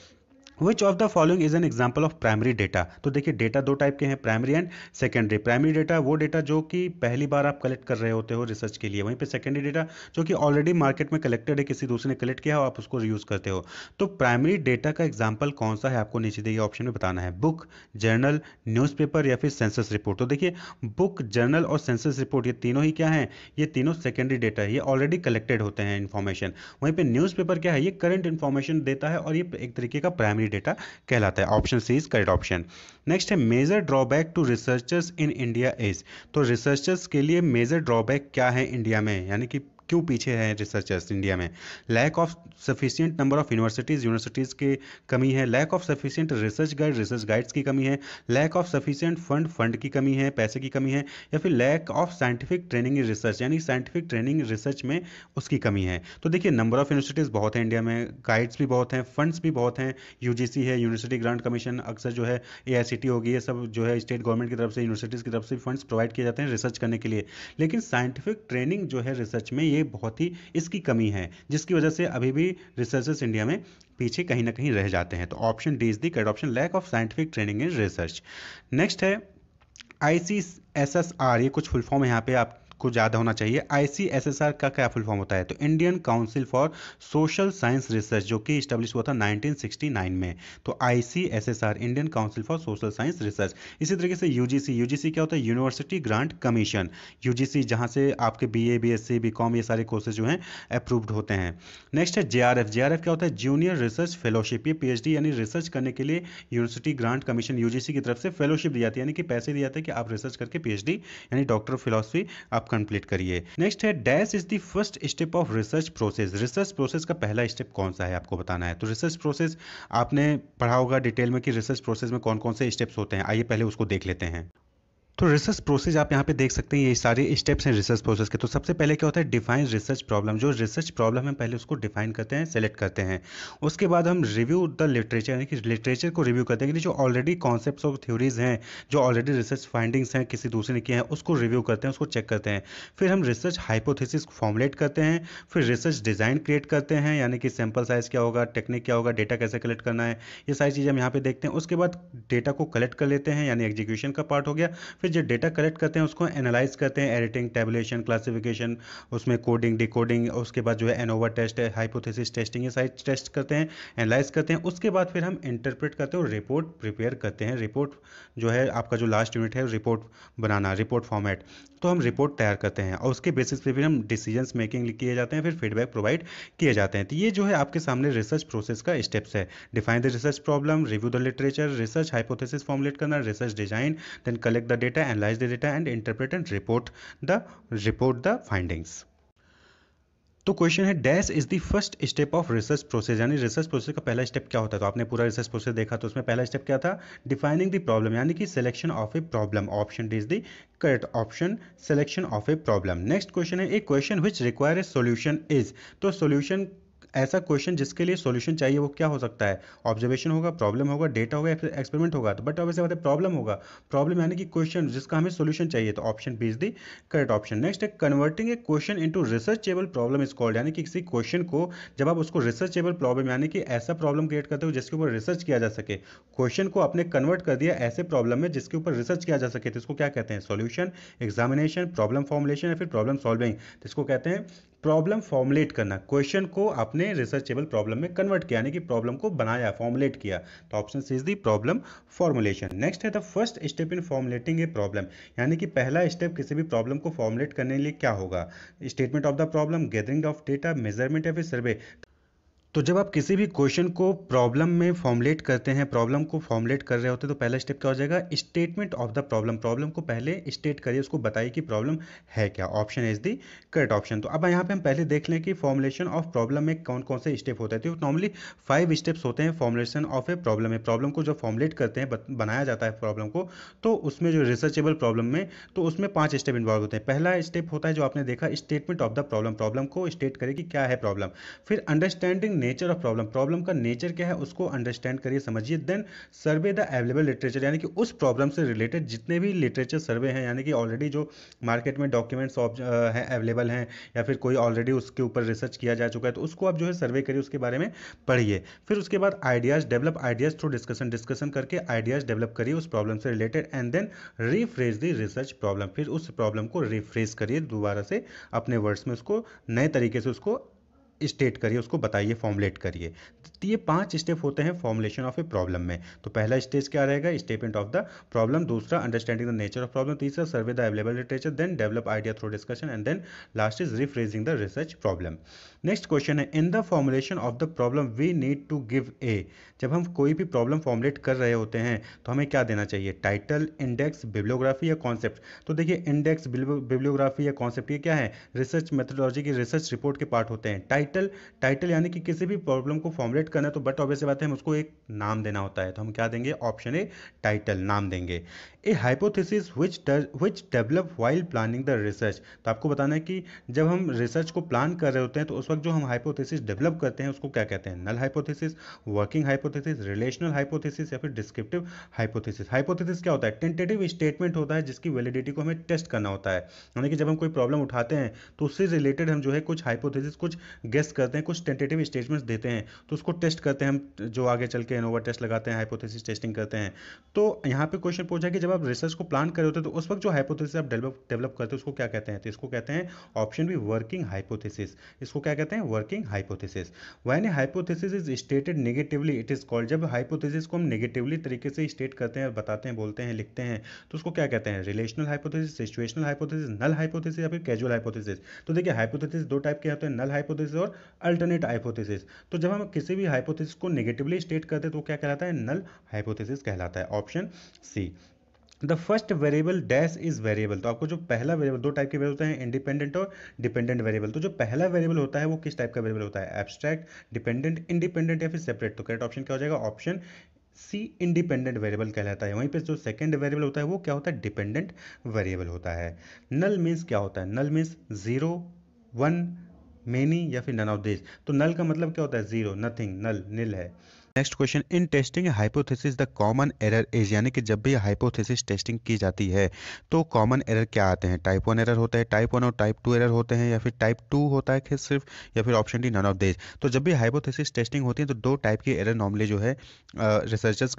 which of the following is an example of primary data तो देखिए डेटा दो टाइप के हैं primary and secondary primary data वो डेटा जो कि पहली बार आप कलेक्ट कर रहे होते हो रिसर्च के लिए वहीं पे सेकेंडरी डेटा जो कि ऑलरेडी मार्केट में कलेक्टेड है किसी दूसरे ने कलेक्ट किया हो आप उसको यूज़ करते हो तो प्राइमरी डेटा का एग्जाम्पल कौन सा है आपको नीचे दिए ऑप्शन में बताना है बुक जर्नल न्यूज या फिर सेंसस रिपोर्ट तो देखिए बुक जर्नल और सेंसस रिपोर्ट ये तीनों ही क्या है ये तीनों सेकेंडरी डेटा है ये ऑलरेडी कलेक्टेड होते हैं इन्फॉर्मेशन वहीं पर न्यूज क्या है ये करंट इन्फॉर्मेशन देता है और ये एक तरीके का प्राइमरी डेटा कहलाता है option C is correct option next है major drawback to researchers in India is तो रिसर्चर्स के लिए मेजर ड्रॉबैक क्या है इंडिया में यानी कि क्यों पीछे हैं रिसर्चर्स इंडिया में lack of sufficient number of universities universities की कमी है lack of sufficient research guide research guides की कमी है lack of sufficient fund fund की कमी है पैसे की कमी है या फिर lack of scientific training in research यानी साइंटिफिक ट्रेनिंग रिसर्च में उसकी कमी है तो देखिए नंबर ऑफ यूनिवर्सिटीज़ बहुत है इंडिया में गाइड्स भी बहुत हैं फंड्स भी बहुत हैं यू है यूनिवर्सिटी ग्रांट कमीशन अक्सर जो है ए होगी ये सब जो है स्टेट गवर्नमेंट की तरफ से यूनिवर्सिटीज़ की तरफ से फंड्स प्रोवाइड किए जाते हैं रिसर्च करने के लिए लेकिन साइंटिफिक ट्रेनिंग जो है रिसर्च में ये बहुत ही इसकी कमी है जिसकी वजह से अभी भी रिसर्चर्स इंडिया में पीछे कहीं ना कहीं रह जाते हैं तो option D is the correct option lack of scientific training in research next है I C S S R ये कुछ फुल फॉर्म यहाँ पे आप को ज़्यादा होना चाहिए आईसीएसएसआर का क्या फुल फॉर्म होता है तो Indian Council for Social Science Research जो कि स्टेब्लिश हुआ था 1969 में तो ICSSR Indian Council for Social Science Research इसी तरीके से यूजीसी यूजीसी क्या होता है यूनिवर्सिटी ग्रांट कमीशन यूजीसी जहां से आपके बी ए बी ये सारे कोर्सेज जो हैं अप्रूव्ड होते हैं नेक्स्ट है जेआरएफ जेआरएफ क्या होता है जूनियर रिसर्च फेलोशिप ये पीएचडी यानी रिसर्च करने के लिए यूनिवर्सिटी ग्रांट कमीशन यूजीसी की तरफ से फेलोशिप दी जाती है यानी कि पैसे दिए जाते हैं कि आप रिसर्च करके पीएचडी यानी डॉक्टर ऑफ फिलोसफी आप कंप्लीट करिए नेक्स्ट है dash is the first step of research process research process का पहला स्टेप कौन सा है आपको बताना है तो रिसर्च प्रोसेस आपने पढ़ा होगा डिटेल में कि रिसर्च प्रोसेस में कौन कौन से स्टेप्स होते हैं आइए पहले उसको देख लेते हैं तो रिसर्च प्रोसेस आप यहाँ पे देख सकते हैं ये सारे स्टेप्स हैं रिसर्च प्रोसेस के तो सबसे पहले क्या होता है डिफाइन रिसर्च प्रॉब्लम जो रिसर्च प्रॉब्लम है पहले उसको डिफाइन करते हैं सेलेक्ट करते हैं उसके बाद हम रिव्यू द लिटरेचर यानी कि लिटरेचर को रिव्यू करते हैं कि जो ऑलरेडी कॉन्सेप्ट और थ्योरीज हैं जो ऑलरेडी रिसर्च फाइंडिंग्स हैं किसी दूसरे ने किए हैं उसको रिव्यू करते हैं उसको चेक करते हैं फिर हम रिसर्च हाइपोथेसिस फॉर्मुलेट करते हैं फिर रिसर्च डिज़ाइन क्रिएट करते हैं यानी कि सैम्पल साइज़ क्या होगा टेक्निक क्या होगा डेटा कैसे कलेक्ट करना है ये सारी चीज़ें हम यहाँ पे देखते हैं उसके बाद डेटा को कलेक्ट कर लेते हैं यानी एग्जीक्यूशन का पार्ट हो गया फिर जो डेटा कलेक्ट करते हैं उसको एनालाइज करते हैं एडिटिंग टेबलेशन क्लासिफिकेशन उसमें कोडिंग डिकोडिंग उसके बाद जो है एनोवा टेस्ट हाइपोथेसिस टेस्टिंग ये सारे टेस्ट करते हैं एनालाइज करते हैं उसके बाद फिर हम इंटरप्रेट करते हैं और रिपोर्ट प्रिपेयर करते हैं रिपोर्ट जो है आपका जो लास्ट यूनिट है रिपोर्ट बनाना रिपोर्ट फॉर्मेट तो हम रिपोर्ट तैयार करते हैं और उसके बेसिस पे फिर हम डिसीजंस मेकिंग किए जाते हैं फिर फीडबैक प्रोवाइड किए जाते हैं तो ये जो है आपके सामने रिसर्च प्रोसेस का स्टेप्स है define the research problem review the literature research hypothesis formulate करना research design then collect the data data, analyze the data and interpret and report the report the findings. तो question है dash is the first step of research process यानी research process का पहला step क्या होता है तो आपने पूरा रिसर्च प्रोसेस देखा तो उसमें पहला स्टेप क्या था डिफाइनिंग द प्रॉब्लम यानी कि selection of a problem option is the correct option selection of a problem next question है a question which require a solution is तो सोल्यूशन ऐसा क्वेश्चन जिसके लिए सॉल्यूशन चाहिए वो क्या हो सकता है ऑब्जर्वेशन होगा प्रॉब्लम होगा डेटा होगा एक्सपेरिमेंट होगा तो बट अब बात है प्रॉब्लम होगा प्रॉब्लम यानी कि क्वेश्चन जिसका हमें सोल्यूशन चाहिए तो option B is the correct option next है converting a question into researchable problem is called यानी कि किसी क्वेश्चन को जब आप उसको रिसर्चेबल प्रॉब्लम यानी कि ऐसा प्रॉब्लम क्रिएट करते हो जिसके ऊपर रिसर्च किया जा सके क्वेश्चन को आपने कन्वर्ट कर दिया ऐसे प्रॉब्लम में जिसके ऊपर रिसर्च किया जा सके तो इसको क्या कहते हैं सोल्यूशन एग्जामिनेशन प्रॉब्लम फॉर्मुलेशन या फिर प्रॉब्लम सॉल्विंग तो इसको कहते हैं प्रॉब्लम फॉर्मुलेट करना क्वेश्चन को अपने रिसर्चेबल प्रॉब्लम में कन्वर्ट किया यानी कि प्रॉब्लम को बनाया फॉर्मुलेट किया तो option C is the problem formulation next है the first step in formulating a problem यानी कि पहला स्टेप किसी भी प्रॉब्लम को फॉर्मुलेट करने के लिए क्या होगा statement of the problem gathering of data measurement या फिर सर्वे तो जब आप किसी भी क्वेश्चन को प्रॉब्लम में फॉर्मुलेट करते हैं प्रॉब्लम को फॉर्मुलेट कर रहे होते हैं तो पहला स्टेप क्या हो जाएगा statement of the problem problem को पहले स्टेट करिए उसको बताइए कि प्रॉब्लम है क्या option is the correct option तो अब यहाँ पे हम पहले देख लें कि फॉर्मुलेशन ऑफ प्रॉब्लम में कौन कौन से स्टेप होते हैं तो नॉर्मली फाइव स्टेप्स होते हैं फॉर्मुलेशन ऑफ ए प्रॉब्लम है प्रॉब्लम को जब फॉर्मुलेट करते हैं बनाया जाता है प्रॉब्लम को तो उसमें जो रिसर्चेबल प्रॉब्लम में तो उसमें पाँच स्टेप इन्वॉल्व होते हैं पहला स्टेप होता है जो आपने देखा statement of the problem problem को स्टेट करें कि क्या है प्रॉब्लम फिर understanding nature of problem problem का नेचर क्या है उसको अंडरस्टैंड करिए समझिए then survey the available literature यानी कि उस प्रॉब्लम से रिलेटेड जितने भी लिटरेचर सर्वे हैं यानी कि ऑलरेडी जो मार्केट में डॉक्यूमेंट्स हैं अवेलेबल हैं या फिर कोई ऑलरेडी उसके ऊपर रिसर्च किया जा चुका है तो उसको आप जो है सर्वे करिए उसके बारे में पढ़िए फिर उसके बाद ideas develop ideas through discussion discussion करके आइडियाज़ डेवलप करिए उस प्रॉब्लम से related and then rephrase the research problem फिर उस प्रॉब्लम को रिफ्रेज करिए दोबारा से अपने वर्ड्स में उसको नए तरीके से उसको स्टेट करिए उसको बताइए फॉर्मुलेट करिए तो ये पांच स्टेप होते हैं फॉर्मुलेशन ऑफ ए प्रॉब्लम में तो पहला स्टेज क्या रहेगा स्टेटमेंट ऑफ द प्रॉब्लम दूसरा understanding the nature of problem तीसरा survey the available literature then develop idea through discussion and then last is rephrasing the research problem next question है in the formulation of the problem we need to give a जब हम कोई भी problem formulate कर रहे होते हैं तो हमें क्या देना चाहिए टाइटल इंडेक्स बिब्लियोग्राफी या कॉन्सेप्ट तो देखिए इंडेक्स बिब्लियोग्राफी या कॉन्सेप्ट ये क्या है रिसर्च मेथोडोलॉजी की रिसर्च रिपोर्ट के पार्ट होते हैं टाइटल टाइटल यानी कि किसी भी प्रॉब्लम को फॉर्मुलेट करना है तो बट ऑब्वियस बात है हम उसको एक नाम देना होता है तो हम क्या देंगे ऑप्शन ए टाइटल नाम देंगे a hypothesis which which develop while planning the research तो आपको बताना है कि जब हम रिसर्च को प्लान कर रहे होते हैं तो उस वक्त जो हम हाइपोथेसिस डेवलप करते हैं उसको क्या कहते हैं null hypothesis working hypothesis relational hypothesis या फिर डिस्क्रिप्टिव हाइपोथेसिस हाइपोथेसिस क्या होता है टेंटेटिव स्टेटमेंट होता है जिसकी वैलिडिटी को हमें टेस्ट करना होता है यानी कि जब हम कोई प्रॉब्लम उठाते हैं तो उससे रिलेटेड हम जो है कुछ हाइपोथेसिस कुछ गेस करते हैं कुछ टेंटेटिव स्टेटमेंट्स देते हैं तो उसको टेस्ट करते हैं हम जो आगे चल के इनोवा टेस्ट लगाते हैं हाइपोथेसिस टेस्टिंग करते हैं तो यहाँ पर क्वेश्चन पूछा कि जब आप रिसर्च को प्लान कर रहे होते हैं तो उस वक्त जो हाइपोथेसिस आप डेवलप डेवलप करते हो उसको क्या कहते हैं तो इसको कहते हैं ऑप्शन बी वर्किंग हाइपोथेसिस इसको क्या कहते हैं working hypothesis when a hypothesis is stated negatively it is called जब हाइपोथेसिस को हम नेगेटिवली तरीके से स्टेट करते हैं बताते हैं बोलते हैं लिखते हैं तो उसको क्या कहते हैं relational hypothesis situational hypothesis null hypothesis या फिर कैजुअल हाइपोथेसिस तो देखिए हाइपोथेसिस दो टाइप के होते हैं नल हाइपोथेसिस और अल्टरनेट हाइपोथेसिस तो जब हम किसी भी हाइपोथेसिस को नेगेटिवली स्टेट करते हैं तो क्या कहलाता है नल हाइपोथेसिस कहलाता है option C the first variable dash is variable तो आपको जो पहला वेरिएबल दो टाइप के वेरिएबल होते हैं इंडिपेंडेंट और डिपेंडेंट वेरिएबल तो जो पहला वेरिएबल होता है वो किस टाइप का वेरिएबल होता है एब्स्ट्रैक्ट डिपेंडेंट इंडिपेंडेंट या फिर सेपरेट तो करेक्ट ऑप्शन क्या हो जाएगा ऑप्शन सी इंडिपेंडेंट वेरिएबल कहलाता है वहीं पर जो सेकेंड वेरिएबल होता है वो क्या होता है डिपेंडेंट वेरिएबल होता है नल मीन्स क्या होता है null means zero one many या फिर नन ऑफ दिस तो नल का मतलब क्या होता है जीरो नथिंग नल निल है next question in testing hypothesis the common error is यानी कि जब भी हाइपोथेसिस टेस्टिंग की जाती है तो कॉमन एरर क्या आते हैं टाइप वन एरर होता है टाइप वन और टाइप टू एरर होते हैं या फिर टाइप टू होता है सिर्फ या फिर ऑप्शन डी नन ऑफ देज तो जब भी हाइपोथेसिस टेस्टिंग होती है तो दो टाइप की एरर नॉर्मली जो है रिसर्चर्स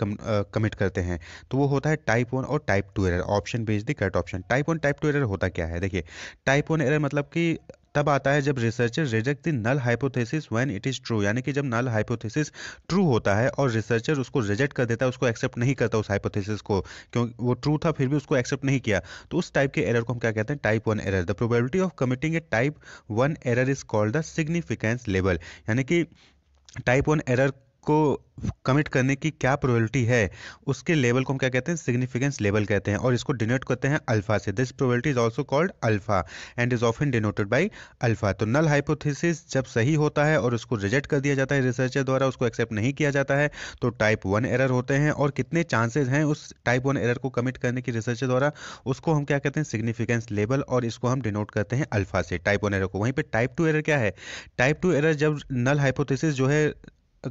कमिट करते हैं तो वो होता है टाइप वन और type two error option beige the correct option type one type two error होता क्या है देखिए टाइप वन एरर मतलब कि तब आता है जब researcher reject the null hypothesis when it is true यानी कि जब नल हाइपोथेसिस ट्रू होता है और रिसर्चर उसको रिजेक्ट कर देता है उसको एक्सेप्ट नहीं करता उस हाइपोथेसिस को क्योंकि वो ट्रू था फिर भी उसको एक्सेप्ट नहीं किया तो उस टाइप के एरर को हम क्या कहते हैं type one error the probability of committing a type one error is called the significance level यानी कि टाइप वन एरर को कमिट करने की क्या प्रोबेबिलिटी है उसके लेवल को हम क्या कहते हैं सिग्निफिकेंस लेवल कहते हैं और इसको डिनोट करते हैं अल्फा से this probability is also called alpha and is often denoted by alpha तो नल हाइपोथेसिस जब सही होता है और उसको रिजेक्ट कर दिया जाता है रिसर्चर द्वारा उसको एक्सेप्ट नहीं किया जाता है तो टाइप वन एरर होते हैं और कितने चांसेज हैं उस टाइप वन एरर को कमिट करने की रिसर्चर द्वारा उसको हम क्या कहते हैं सिग्निफिकेंस लेवल और इसको हम डिनोट करते हैं अल्फा से टाइप वन एरर को वहीं पर टाइप टू एरर क्या है टाइप टू एरर जब नल हाइपोथेसिस जो है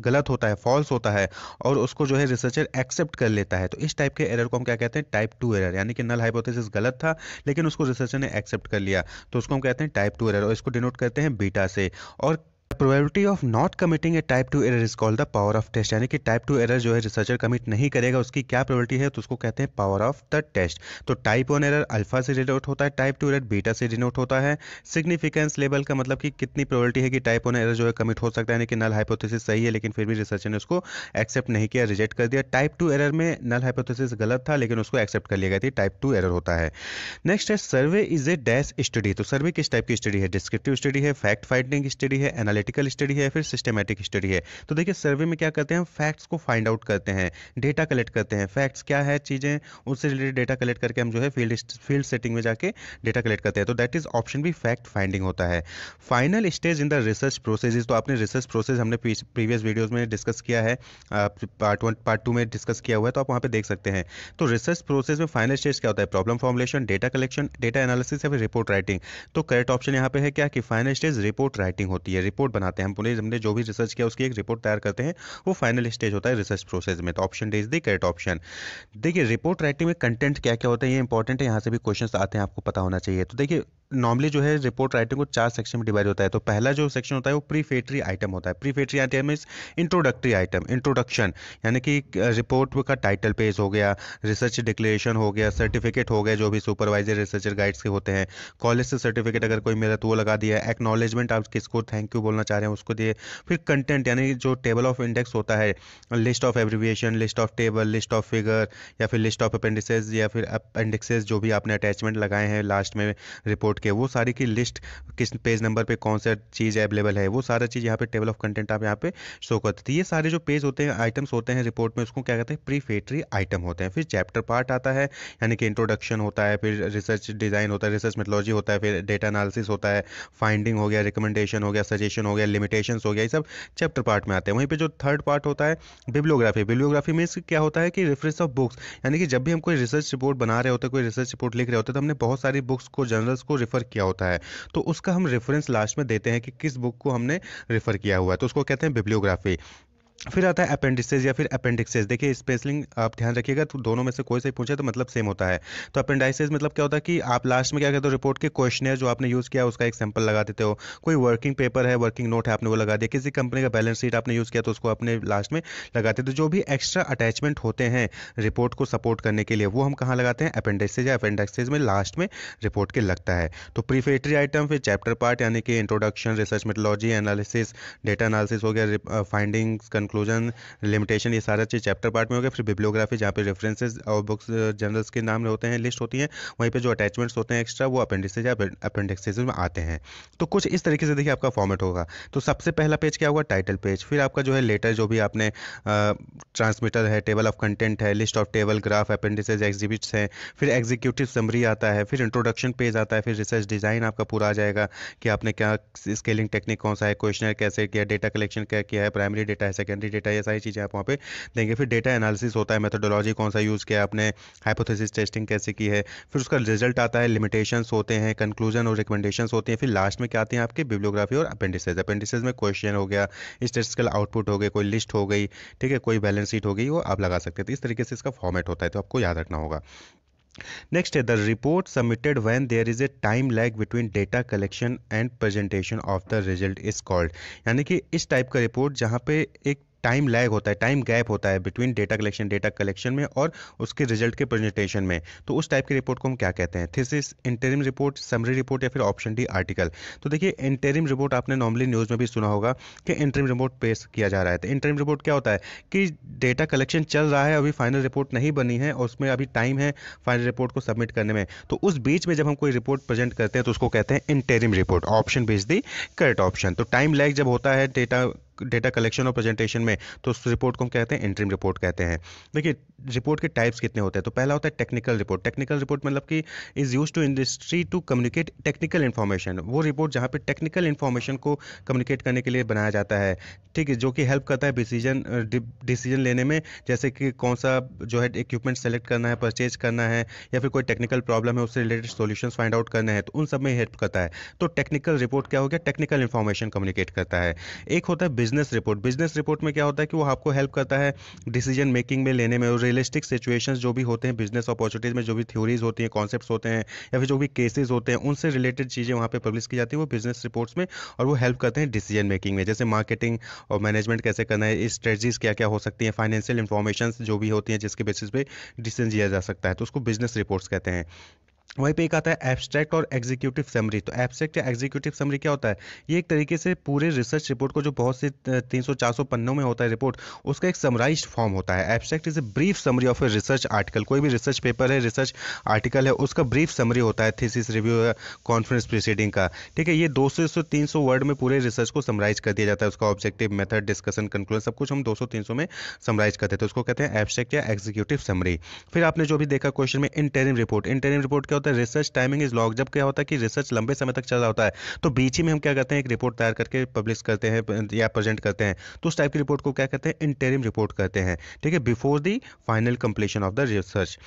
गलत होता है फॉल्स होता है और उसको जो है रिसर्चर एक्सेप्ट कर लेता है तो इस टाइप के एरर को हम क्या कहते हैं टाइप टू एरर यानी कि नल हाइपोथेसिस गलत था लेकिन उसको रिसर्चर ने एक्सेप्ट कर लिया तो उसको हम कहते हैं टाइप टू एरर और इसको डिनोट करते हैं बीटा से और probability of not committing a type two 2 is is the power of test यानी कि टाइप टू एरर जो है रिसर्चर कमिट नहीं करेगा उसकी क्या प्रोबेबिलिटी है तो उसको कहते हैं पावर ऑफ द टेस्ट तो टाइप वन एरर अल्फा से डिनोट होता है टाइप टू एरर बीटा से डिनोट होता है सिग्निफिकेंस लेवल का मतलब कि कितनी प्रोबेबिलिटी है कि टाइप वन एरर जो है कमिट हो सकता है यानी कि नल हाइपोथेसिस सही है लेकिन फिर भी रिसर्चर ने उसको एक्सेप्ट नहीं किया रिजेक्ट कर दिया टाइप टू एरर में नल हाइपोथेसिस गलत था लेकिन उसको एक्सेप्ट कर लिया गया था टाइप टू एरर होता है नेक्स्ट है survey is a dash study तो सर्वे किस टाइप की स्टडी है डिस्क्रिप्टिव स्टडी है फैक्ट फाइंडिंग स्टडी है एनालिटिक थियोरेटिकल स्टडी है फिर सिस्टमेटिक स्टडी है तो देखिए सर्वे में क्या करते हैं फैक्ट्स को फाइंड आउट करते हैं डेटा कलेक्ट करते हैं फैक्ट्स क्या है चीज़ें उससे रिलेटेड डेटा कलेक्ट करके हम जो है फील्ड फील्ड सेटिंग में जाके डेटा कलेक्ट करते हैं तो दैट इज ऑप्शन भी फैक्ट फाइंडिंग होता है final stage in the research process तो आपने रिसर्च प्रोसेस हमने प्रीवियस वीडियोज में डिस्कस किया है पार्ट वन पार्ट टू में डिस्कस किया हुआ है तो आप वहाँ पर देख सकते हैं तो रिसर्च प्रोसेस में फाइनल स्टेज क्या होता है problem formulation data collection data analysis या फिर रिपोर्ट राइटिंग तो करेक्ट ऑप्शन यहाँ पे है क्या कि फाइनल स्टेज रिपोर्ट राइटिंग होती है रिपोर्ट बनाते हैं हम पुलिस हमने जो भी रिसर्च किया उसकी एक रिपोर्ट तैयार करते हैं वो फाइनल स्टेज होता है रिसर्च प्रोसेस में तो option D is the correct option देखिए रिपोर्ट राइटिंग में कंटेंट क्या क्या होता है ये इंपॉर्टेंट है यहाँ से भी क्वेश्चन आते हैं आपको पता होना चाहिए तो देखिए नॉर्मली जो है रिपोर्ट राइटिंग को चार सेक्शन में डिवाइड होता है तो पहला जो सेक्शन होता है वो प्रीफेटरी आइटम होता है prefatory item is introductory item introduction यानी कि रिपोर्ट का टाइटल पेज हो गया रिसर्च डिक्लेरेशन हो गया सर्टिफिकेट हो गया जो भी सुपरवाइजर रिसर्चर गाइड्स के होते हैं कॉलेज से सर्टिफिकेट अगर कोई मेरा तो वो लगा दिया एक्नॉलेजमेंट आप किसको थैंक यू बोलना चाह रहे हैं उसको दिए फिर कंटेंट यानी जो टेबल ऑफ इंडेक्स होता है list of abbreviation list of table list of figure या फिर लिस्ट ऑफ अपेंडिसेज या फिर अपेंडिक्सेज जो भी आपने अटैचमेंट लगाए हैं लास्ट में रिपोर्ट के वो सारी की लिस्ट किस पेज नंबर पे कौन सा चीज़ अवेलेबल है वो सारा चीज़ यहाँ पे टेबल ऑफ कंटेंट आप यहाँ पे शो करते थे ये सारे जो पेज होते हैं आइटम्स होते हैं रिपोर्ट में उसको क्या कहते हैं प्रीफेटरी आइटम होते हैं फिर चैप्टर पार्ट आता है यानी कि इंट्रोडक्शन होता है फिर रिसर्च डिज़ाइन होता है रिसर्च मेथोलॉजी होता है फिर डेटा अनालिसिस होता है फाइंडिंग हो गया रिकमेंडेशन हो गया सजेशन हो गया लिमिटेशन हो गया ये सब चैप्टर पार्ट में आते हैं वहीं पर जो थर्ड पार्ट होता है बिब्लियोग्राफी बिब्लियोग्राफी मीन्स क्या होता है कि रेफरेंस ऑफ बुक्स यानी कि जब भी हम कोई रिसर्च रिपोर्ट बना रहे होते कोई रिसर्च रिपोर्ट लिख रहे होते तो हमने बहुत सारी बुक्स को जर्नल्स को रेफ़र किया होता है तो उसका हम रेफरेंस लास्ट में देते हैं कि किस बुक को हमने रेफ़र किया हुआ है तो उसको कहते हैं बिब्लियोग्राफी फिर आता है अपेंडिसेज या फिर अपेंडिक्सेज देखिए स्पेसलिंग आप ध्यान रखिएगा तो दोनों में से कोई से पूछे तो मतलब सेम होता है तो अपेंडाइसेज मतलब क्या होता है कि आप लास्ट में क्या कहते हो रिपोर्ट के क्वेश्चन जो आपने यूज़ किया उसका एक सैंपल लगा देते हो कोई वर्किंग पेपर है वर्किंग नोट है आपने वो लगा दिया किसी कंपनी का बैलेंस शीट आपने यूज़ किया तो उसको अपने लास्ट में लगाते तो जो भी एक्स्ट्रा अटैचमेंट होते हैं रिपोर्ट को सपोर्ट करने के लिए वो हम कहाँ लगाते हैं अपेंडिसेज या अपेंडिक्सेज में लास्ट में रिपोर्ट के लगता है तो प्रीफेटरी आइटम फिर चैप्टर पार्ट यानी कि introduction research methodology analysis data analysis हो गया फाइंडिंग्स कंक्लूजन लिमिटेशन ये सारा चीज़ चैप्टर पार्ट में हो गया फिर बिब्लियोग्राफी जहाँ पे रेफरेंसेज और बुक्स जर्नल्स के नाम होते हैं लिस्ट होती हैं वहीं पे जो अटैचमेंट्स होते हैं एक्स्ट्रा वो अपेंडिसेज या अपेंडिक्सेज में आते हैं तो कुछ इस तरीके से देखिए आपका फॉर्मेट होगा तो सबसे पहला पेज क्या होगा टाइटल पेज फिर आपका जो है लेटर जो भी आपने ट्रांसमीटर है टेबल ऑफ कंटेंट है list of table graph appendices exhibits हैं फिर एग्जीक्यूटिव समरी आता है फिर इंट्रोडक्शन पेज आता है फिर रिसर्च डिज़ाइन आपका पूरा आ जाएगा कि आपने क्या स्केलिंग टेक्निक कौन सा है क्वेश्चनर कैसे किया डेटा कलेक्शन क्या किया है प्राइमरी डेटा है सेकेंडरी डेटा ये सारी चीज़ें आप वहाँ पर देंगे फिर डेटा एनालिसिस होता है मेथोडोलॉजी कौन सा यूज़ किया आपने हाइपोथेसिस टेस्टिंग कैसे की है फिर उसका रिजल्ट आता है लिमिटेशंस होते हैं कंक्लूजन और रिकमेंडेशन होते हैं फिर लास्ट में क्या आते हैं आपके बिब्लोग्राफी और अपेंडिसेज अपेंडिसेज में क्वेश्चन हो गया का आउटपुट हो गए कोई लिस्ट हो गई ठीक है कोई बैलेंस शीट हो गई वो आप लगा सकते थे तो इस तरीके से इसका फॉर्मेट होता है तो आपको याद रखना होगा Next the report submitted when there is a time lag between data collection and presentation of the result is called यानी कि इस टाइप का रिपोर्ट जहाँ पे एक टाइम लैग होता है टाइम गैप होता है between data collection data collection में और उसके रिजल्ट के प्रेजेंटेशन में तो उस टाइप की रिपोर्ट को हम क्या कहते हैं thesis interim report summary report या फिर ऑप्शन डी आर्टिकल तो देखिए इंटरिम रिपोर्ट आपने नॉर्मली न्यूज़ में भी सुना होगा कि इंटरिम रिपोर्ट पेश किया जा रहा है तो इंटरिम रिपोर्ट क्या होता है कि डेटा कलेक्शन चल रहा है अभी फाइनल रिपोर्ट नहीं बनी है और उसमें अभी टाइम है फाइनल रिपोर्ट को सबमिट करने में तो उस बीच में जब हम कोई रिपोर्ट प्रेजेंट करते हैं तो उसको कहते हैं interim report option B's the correct option तो टाइम लैग जब होता है डेटा डेटा कलेक्शन और प्रेजेंटेशन में तो उस रिपोर्ट को हम कहते हैं इंट्रीम रिपोर्ट कहते हैं देखिए रिपोर्ट के टाइप्स कितने होते हैं तो पहला होता है टेक्निकल रिपोर्ट टेक्निकल रिपोर्ट मतलब कि is use to industry to communicate technical information वो रिपोर्ट जहाँ पर टेक्निकल इन्फॉर्मेशन को कम्युनिकेट करने के लिए बनाया जाता है ठीक है जो कि हेल्प करता है डिसीजन डिसीजन लेने में जैसे कि कौन सा जो है इक्विपमेंट सेलेक्ट करना है परचेज करना है या फिर कोई टेक्निकल प्रॉब्लम है उससे रिलेटेड सोल्यूशन फाइंड आउट करना है तो उन सब में हेल्प करता है तो टेक्निकल रिपोर्ट क्या हो गया टेक्निकल इन्फॉर्मेशन कम्युनिकेट करता है एक होता है बिजनेस रिपोर्ट बिजनेस रिपोर्ट में क्या होता है कि वो आपको हेल्प करता है डिसीजन मेकिंग में लेने में और रियलिस्टिक सिचुएशंस जो भी होते हैं बिजनेस अपॉर्चुनिटीज़ में जो भी थ्योरीज होती हैं कॉन्सेप्ट होते हैं या फिर जो भी केसेज होते हैं उनसे रिलेटेड चीज़ें वहाँ पर पब्लिश की जाती है वो बिजनेस रिपोर्ट्स में और वो हेल्प करते हैं डिसीजन मेकिंग में जैसे मार्केटिंग और मैनेजमेंट कैसे करना है स्ट्रेटजीज क्या क्या हो सकती हैं फाइनेंशियल इन्फॉर्मेशन जो भी होती हैं जिसके बेसिस पे डिसीजन लिया जा सकता है तो उसको बिजनेस रिपोर्ट्स कहते हैं वहीं पे एक आता है एब्स्ट्रैक्ट और एग्जीक्यूटिव समरी तो एब्स्ट्रैक्ट या एग्जीक्यूटिव समरी क्या होता है ये एक तरीके से पूरे रिसर्च रिपोर्ट को जो बहुत से 300 400 पन्नों में होता है रिपोर्ट उसका एक समराइज फॉर्म होता है abstract is a brief summary of a research article कोई भी रिसर्च पेपर है रिसर्च आर्टिकल है उसका ब्रीफ समरी होता है थीसिस रिव्यू या कॉन्फ्रेंस प्रिसीडिंग का ठीक है ये दो से तीन वर्ड में पूरे रिसर्च को समराइज कर दिया जाता है उसका ऑब्जेक्टिव मेथड डिस्कशन कंक्लूजन सब कुछ हम दो सौ में समराइज करते हैं तो उसको कहते हैं एब्स्ट्रैक्ट या एग्जीक्यूटिव समरी फिर आपने जो भी देखा क्वेश्चन में इंटरिम रिपोर्ट इंटरिम रिपोर्ट क्या होता है रिसर्च टाइमिंग इज लॉग जब क्या होता है कि रिसर्च लंबे समय तक रहा होता है तो बीच ही में हम क्या करते हैं एक रिपोर्ट तैयार करके पब्लिश करते हैं या प्रेजेंट करते हैं तो उस टाइप की रिपोर्ट को क्या कहते हैं इंटेरिम रिपोर्ट कहते हैं ठीक है before the final completion of the research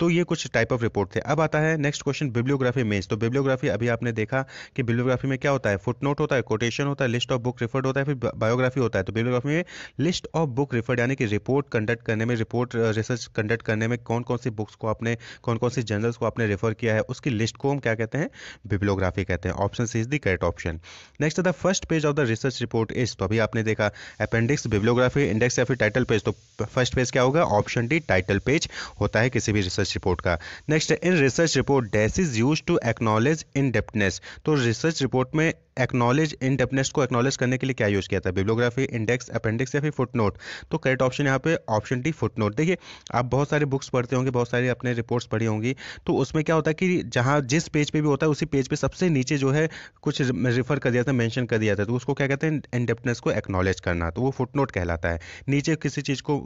तो ये कुछ टाइप ऑफ रिपोर्ट थे अब आता है नेक्स्ट क्वेश्चन बिब्लियोग्राफी मेज तो बिब्लियोग्राफी अभी आपने देखा कि बिब्लियोग्राफी में क्या होता है फुटनोट होता है कोटेशन होता है लिस्ट ऑफ बुक रिफर्ड होता है फिर बायोग्राफी होता है तो बिब्लियोग्राफी में लिस्ट ऑफ बुक रिफर्ड यानी कि रिपोर्ट कंडक्ट करने में रिपोर्ट रिसर्च कंडक्ट करने में कौन कौन सी बुक्स को आपने कौन कौन सी जर्नल्स को आपने रेफर किया है उसकी लिस्ट को हम क्या कहते हैं बिब्लियोग्राफी कहते हैं option C is the correct option next the first page of the research report is तो अभी आपने देखा अपेंडिक्स बिब्लियोग्राफी इंडेक्स या फिर टाइटल पेज तो फर्स्ट पेज क्या होगा ऑप्शन डी टाइटल पेज होता है किसी भी रिसर्च रिसर्च रिपोर्ट का next in research report dash is use to acknowledge indebtedness तो रिसर्च रिपोर्ट में एक्नोलेज इन डेप्टनेस को एक्नोलेज करने के लिए क्या यूज किया था बिब्लोग्राफी इंडेक्स अपेंडिक्स या फिर फुटनोट तो करेक्ट ऑप्शन यहाँ पे ऑप्शन डी फुटनोट देखिए आप बहुत सारे बुक्स पढ़ते होंगे बहुत सारी अपने रिपोर्ट्स पढ़ी होंगी तो उसमें क्या होता है कि जहाँ जिस पेज पे भी होता है उसी पेज पे सबसे नीचे जो है कुछ रिफर कर दिया था मैंशन कर दिया था तो उसको क्या कहते हैं इन इनडेप्टनेस को एक्नोलेज करना तो वो फुटनोट कहलाता है नीचे किसी चीज़ को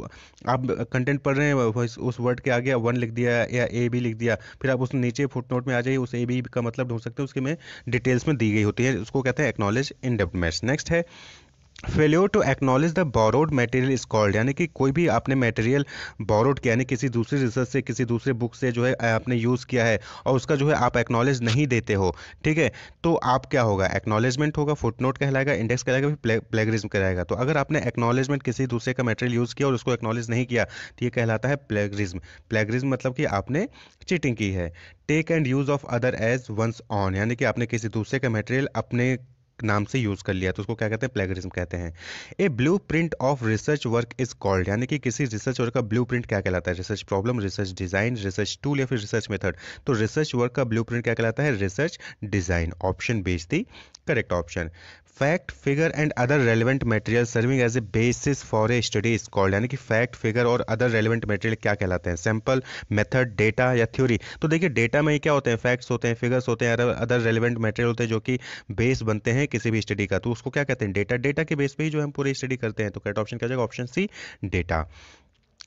आप कंटेंट पढ़ रहे हैं उस वर्ड के आगे वन लिख दिया या ए बी लिख दिया फिर आप उस नीचे फुटनोट में आ जाइए उस ए बी का मतलब ढूंढ सकते हैं उसके में डिटेल्स में दी गई होती है उसको कहते हैं acknowledge indebtedness next है failure to acknowledge the borrowed material is called यानी कि कोई भी आपने मटेरियल बोरोड किया यानी किसी दूसरे रिसर्च से किसी दूसरे बुक से जो है आपने यूज़ किया है और उसका जो है आप एक्नॉलेज नहीं देते हो ठीक है तो आप क्या होगा एक्नॉलेजमेंट होगा फुट नोट कहलाएगा इंडेक्स कहलाएगा फिर प्लेगरिज्म कहलाएगा तो अगर आपने एक्नॉलेजमेंट किसी दूसरे का मटेरियल यूज़ किया और उसको एक्नॉलेज नहीं किया तो ये कहलाता है प्लेगरिज्म प्लेगरिज्म मतलब कि आपने चीटिंग की है take and use of other as one's own यानी कि आपने किसी दूसरे का मटेरियल अपने नाम से यूज़ कर लिया तो उसको क्या कहते हैं प्लेगरिज्म कहते हैं a blueprint of research work is called यानी कि किसी रिसर्च वर्क का ब्लू प्रिंट क्या कहलाता है research problem research design research tool या फिर रिसर्च मेथड तो रिसर्च वर्क का ब्लू प्रिंट क्या कहलाता है research design option B's the correct option fact figure and other relevant material serving as a basis for a study is called यानी कि fact figure और अदर रेलिवेंट मटेरियल क्या कहलाते हैं सैंपल मेथड डेटा या थ्योरी तो देखिए data में क्या होते हैं फैक्ट्स होते हैं फिगर्स होते हैं अदर रेलिवेंट मटेरियल होते हैं जो कि बेस बनते हैं हैं किसी भी स्टडी का तो उसको क्या कहते हैं डेटा डेटा के बेस पे ही जो हम पूरी स्टडी करते हैं तो करेक्ट ऑप्शन क्या जाएगा option C data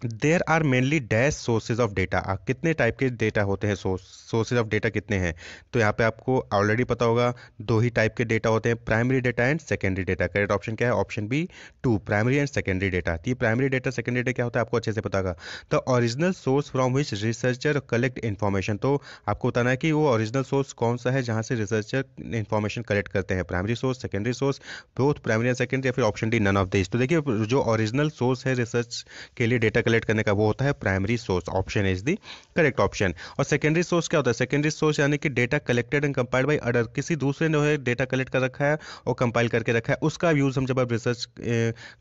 there are mainly dash sources of data कितने टाइप के डेटा होते हैं सोर्सेज ऑफ डेटा कितने हैं तो यहाँ पे आपको ऑलरेडी पता होगा दो ही टाइप के डेटा होते हैं primary data and secondary data correct option क्या है option B two primary and secondary data तो ये प्राइमरी डेटा सेकेंडरी डेटा क्या होता है आपको अच्छे से पता होगा the original source from which researcher collect information तो आपको बताना है कि वो ऑरिजिनल सोर्स कौन सा है जहाँ से रिसर्चर इन्फॉर्मेशन कलेक्ट करते हैं primary source secondary source both primary and secondary या फिर option D none of this तो देखिए जो ऑरिजिनल सोर्स है रिसर्च के लिए डेटा कलेक्ट करने का वो होता है primary source option is the correct option और सेकेंडरी सोर्स क्या होता है सेकेंडरी सोर्स यानी कि data collected and compiled by other किसी दूसरे ने डेटा कलेक्ट कर रखा है और कंपाइल करके रखा है उसका यूज़ हम जब आप रिसर्च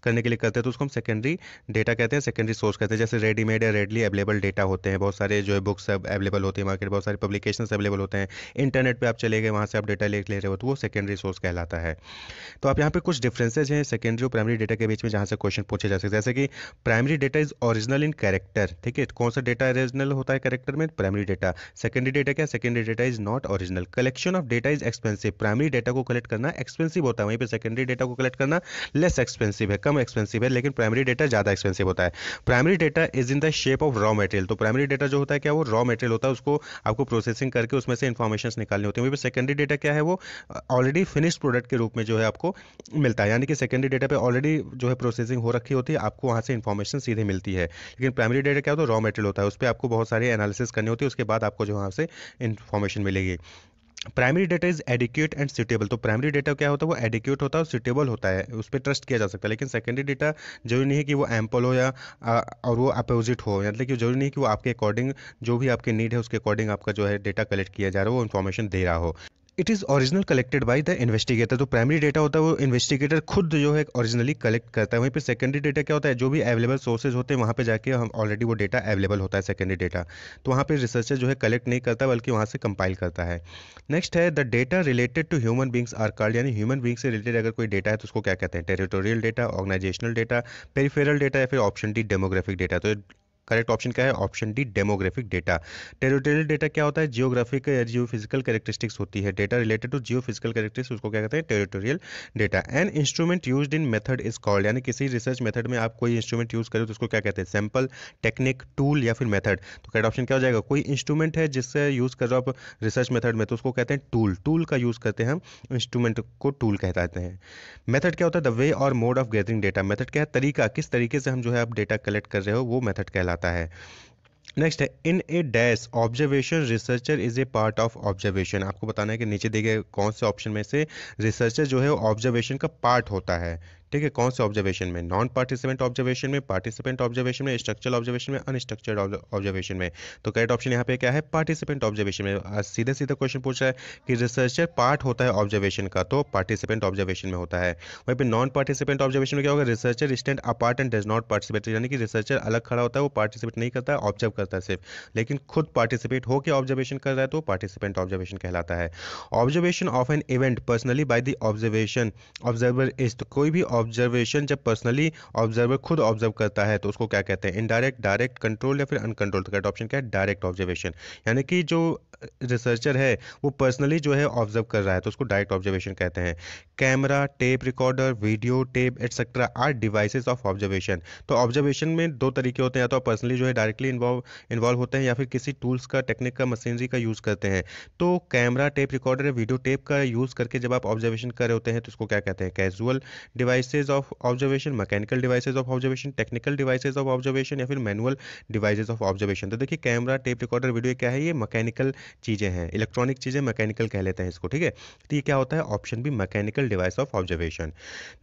करने के लिए करते हैं तो उसको हम सेकेंडरी डेटा कहते हैं सेकेंडरी सोर्स कहते हैं जैसे रेडीमेड या रेडली अवेलेबल डेटा होते हैं बहुत सारे जो है बुक्स अवेलेबल होती है मार्केट बहुत सारे पब्लिकेशन अवेलेबल होते हैं इंटरनेट पर आप चले गए वहाँ से आप डेटा ले ले रहे हो तो वो सेकेंडरी सोर्स कहलाता है तो आप यहाँ पे कुछ डिफ्रेंसेज हैं सेकेंडरी और प्राइमरी डेटा के बीच में जहाँ से क्वेश्चन पूछे जा सकते हैं जैसे कि प्राइमरी डेटा इज और ओरिजिनल इन कैरेक्टर ठीक है कौन सा डेटा ओरिजिनल होता है कैरेक्टर में प्राइमरी डेटा सेकेंडरी डेटा क्या secondary data is not original collection of data is expensive primary data को कलेक्ट करना एक्सपेंसिव होता है वहीं पर सेकेंडरी डेटा को कलेक्ट करना लेस एक्सपेंसिव है कम एक्सपेंसिव है लेकिन प्राइमरी डेटा ज़्यादा एक्सपेंसिव होता है primary data is in the shape of raw material तो प्राइमरी डेटा जो होता है क्या वो रॉ मटेरियल होता है उसको आपको प्रोसेसिंग करके उसमें से इन्फॉर्मेशन निकालनी होती है वहीं पर सेकेंडरी डेटा क्या है वो ऑलरेडी फिनिश्ड प्रोडक्ट के रूप में जो है आपको मिलता है यानी कि सेकेंडरी डेटा पर ऑलरेडी जो है प्रोसेसिंग हो रखी होती है आपको वहाँ से इन्फॉर्मेशन सीधे मिलती है है लेकिन प्राइमरी डेटा क्या होता है रॉ मटेरियल होता है उस पर आपको बहुत सारे एनालिसिस करने होते हैं उसके बाद आपको जो वहाँ से इन्फॉर्मेशन मिलेगी primary data is adequate and suitable तो प्राइमरी डेटा क्या होता है वो एडिक्यूट होता है सुटेबल होता है उस पर ट्रस्ट किया जा सकता है लेकिन सेकेंडरी डेटा जरूरी नहीं है कि वो एम्पल हो या आ, और वो अपोजिट हो या मतलब कि जरूरी नहीं है कि वो आपके अकॉर्डिंग जो भी आपके नीड है उसके अकॉर्डिंग आपका जो है डेटा कलेक्ट किया जा रहा है वो इन्फॉर्मेशन दे रहा हो it is original collected by the investigator तो प्राइमरी डेटा होता है वो इन्वेस्टिगेटर खुद जो है ओरिजिनली कलेक्ट करता है वहीं पे सेकेंडरी डेटा क्या होता है जो भी अवेलेबल सोर्सेज होते हैं वहाँ पे जाके हम ऑलरेडी वो डेटा अवेलेबल होता है सेकेंडरी डेटा तो वहाँ पे रिसर्चर जो है कलेक्ट नहीं करता बल्कि वहाँ से कंपाइल करता है नेक्स्ट है the data related to human beings are called यानी ह्यूमन बींग्स से रिलेटेड अगर कोई डेटा है तो उसको क्या कहते हैं territorial data organizational data peripheral data या फिर ऑप्शन डी डेमोग्राफिक डेटा तो करेक्ट ऑप्शन क्या है option D demographic data territorial data क्या होता है जियोग्राफिक जियो फिजिकल करेक्टरिस्टिक्स होती है data related to geophysical characteristics उसको क्या कहते हैं territorial data and instrument use in method is called यानी किसी रिसर्च मेथड में आप कोई इंस्ट्रूमेंट यूज करें तो उसको क्या कहते हैं सैंपल टेक्निक टूल या फिर मेथड तो करेक्ट ऑप्शन क्या हो जाएगा कोई इंस्ट्रूमेंट है जिससे यूज कर रहे हो आप रिसर्च मेथड में तो उसको कहते हैं टूल टूल का यूज करते हैं हम इंस्ट्रूमेंट को टूल कहते हैं मेथड क्या होता है द वे और mode of gathering data method क्या है तरीका किस तरीके से हम जो है आप डेटा कलेक्ट कर रहे हो वो मेथड कहलाता है जाता है नेक्स्ट है in a dash observation researcher is a part of observation आपको बताना है कि नीचे दिए गए कौन से ऑप्शन में से रिसर्चर जो है ऑब्जर्वेशन का पार्ट होता है ठीक है कौन से ऑब्जर्वेशन में नॉन पार्टिसिपेंट ऑब्जर्वेशन में पार्टिसिपेंट ऑब्जर्वेशन में स्ट्रक्चरल ऑब्जर्वेशन में अनस्ट्रक्चर्ड ऑब्जर्वेशन में तो करेक्ट ऑप्शन यहाँ पे क्या है पार्टिसिपेंट ऑब्जर्वेशन में सीधे सीधे क्वेश्चन पूछ रहा है कि रिसर्चर पार्ट होता है ऑब्जर्वेशन का तो पार्टिसिपेंट ऑब्जर्वेशन में होता है वहीं पर नॉन पार्टिसिपेंट ऑब्जर्वेशन में क्या होगा researcher stand apart and does not participate यानी कि रिसर्चर अलग खड़ा होता है वो पार्टिसिपेट नहीं करता ऑब्जर्व करता है सिर्फ लेकिन खुद पार्टिसिपेट होकर ऑब्जर्वेशन कर रहा है तो पार्टिसिपेंट ऑब्जर्वेशन कहलाता है observation of an event personally by the observation observer is कोई भी ऑब्जर्वेशन जब पर्सनली ऑब्जर्वर खुद ऑब्जर्व करता है तो उसको क्या कहते हैं इनडायरेक्ट डायरेक्ट कंट्रोल या फिर अनकंट्रोल तो ऑप्शन क्या है डायरेक्ट ऑब्जर्वेशन यानी कि जो रिसर्चर है वो पर्सनली जो है ऑब्जर्व कर रहा है तो उसको डायरेक्ट ऑब्जर्वेशन कहते हैं camera tape recorder video tape etcetera are devices of observation तो ऑब्जर्वेशन में दो तरीके होते हैं या तो आप पर्सनली जो है डायरेक्टली इन्वॉल्व इन्वॉल्व होते हैं या फिर किसी टूल्स का टेक्निक का मशीनरी का यूज़ करते हैं तो camera tape recorder video tape का यूज़ करके जब आप ऑब्जर्वेशन कर रहे होते हैं तो उसको क्या कहते हैं casual devices of observation mechanical devices of observation technical devices of observation या फिर मैनुअल डिवाइसेज ऑफ ऑब्जर्वेशन तो देखिए कैमरा टेप रिकॉर्डर वीडियो क्या है ये मैकेनिकल चीज़ें हैं इलेक्ट्रॉनिक चीज़ें मैकेनिकल कह लेते हैं इसको ठीक है तो ये क्या होता है option B mechanical device of observation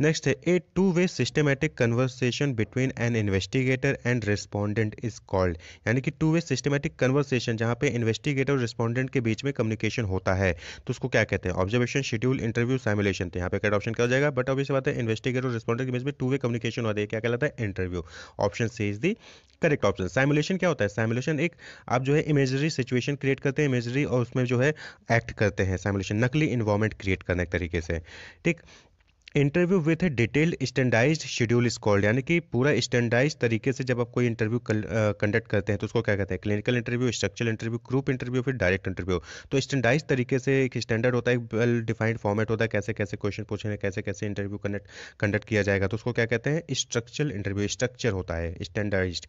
next है a two way systematic conversation between an investigator and respondent is called यानी कि टू वे सिस्टमेटिक कन्वर्सेशन जहाँ पे इन्वेस्टिगेटर और रिस्पॉन्डेंट के बीच में कम्युनिकेशन होता है तो उसको क्या कहते हैं ऑब्जर्वेशन शेड्यूल इंटरव्यू सैमुलेशन तो यहाँ पे करेक्ट ऑप्शन क्या हो जाएगा बट ऑब्वियस बात है इन्वेस्टिगेटर और रिस्पॉन्डेंट के बीच में टू वे कम्युनिकेशन होता है क्या कहलाता है interview option C is the correct option simulation क्या होता है सैमुलेशन एक आप जो है इमेजरी सिचुएशन क्रिएट करते हैं इमेजरी और उसमें जो है एक्ट करते हैं सैमुलेशन नकली इन्वॉर्मेंट क्रिएट करने के तरीके से ठीक interview with detail standardized schedule is called यानी कि पूरा स्टैंडाइज तरीके से जब आप कोई इंटरव्यू कंडक्ट करते हैं तो उसको क्या कहते हैं clinical interview structural interview group interview फिर डायरेक्ट इंटरव्यू तो स्टैंडाइज तरीके से एक स्टैंडर्ड होता है एक वेल डिफाइंड फॉर्मेट होता है कैसे कैसे क्वेश्चन पूछे हैं कैसे कैसे इंटरव्यू कंडक्ट कंडक्ट किया जाएगा तो उसको क्या कहते हैं स्ट्रक्चरल इंटरव्यू स्ट्रक्चर होता है स्टैंडाइज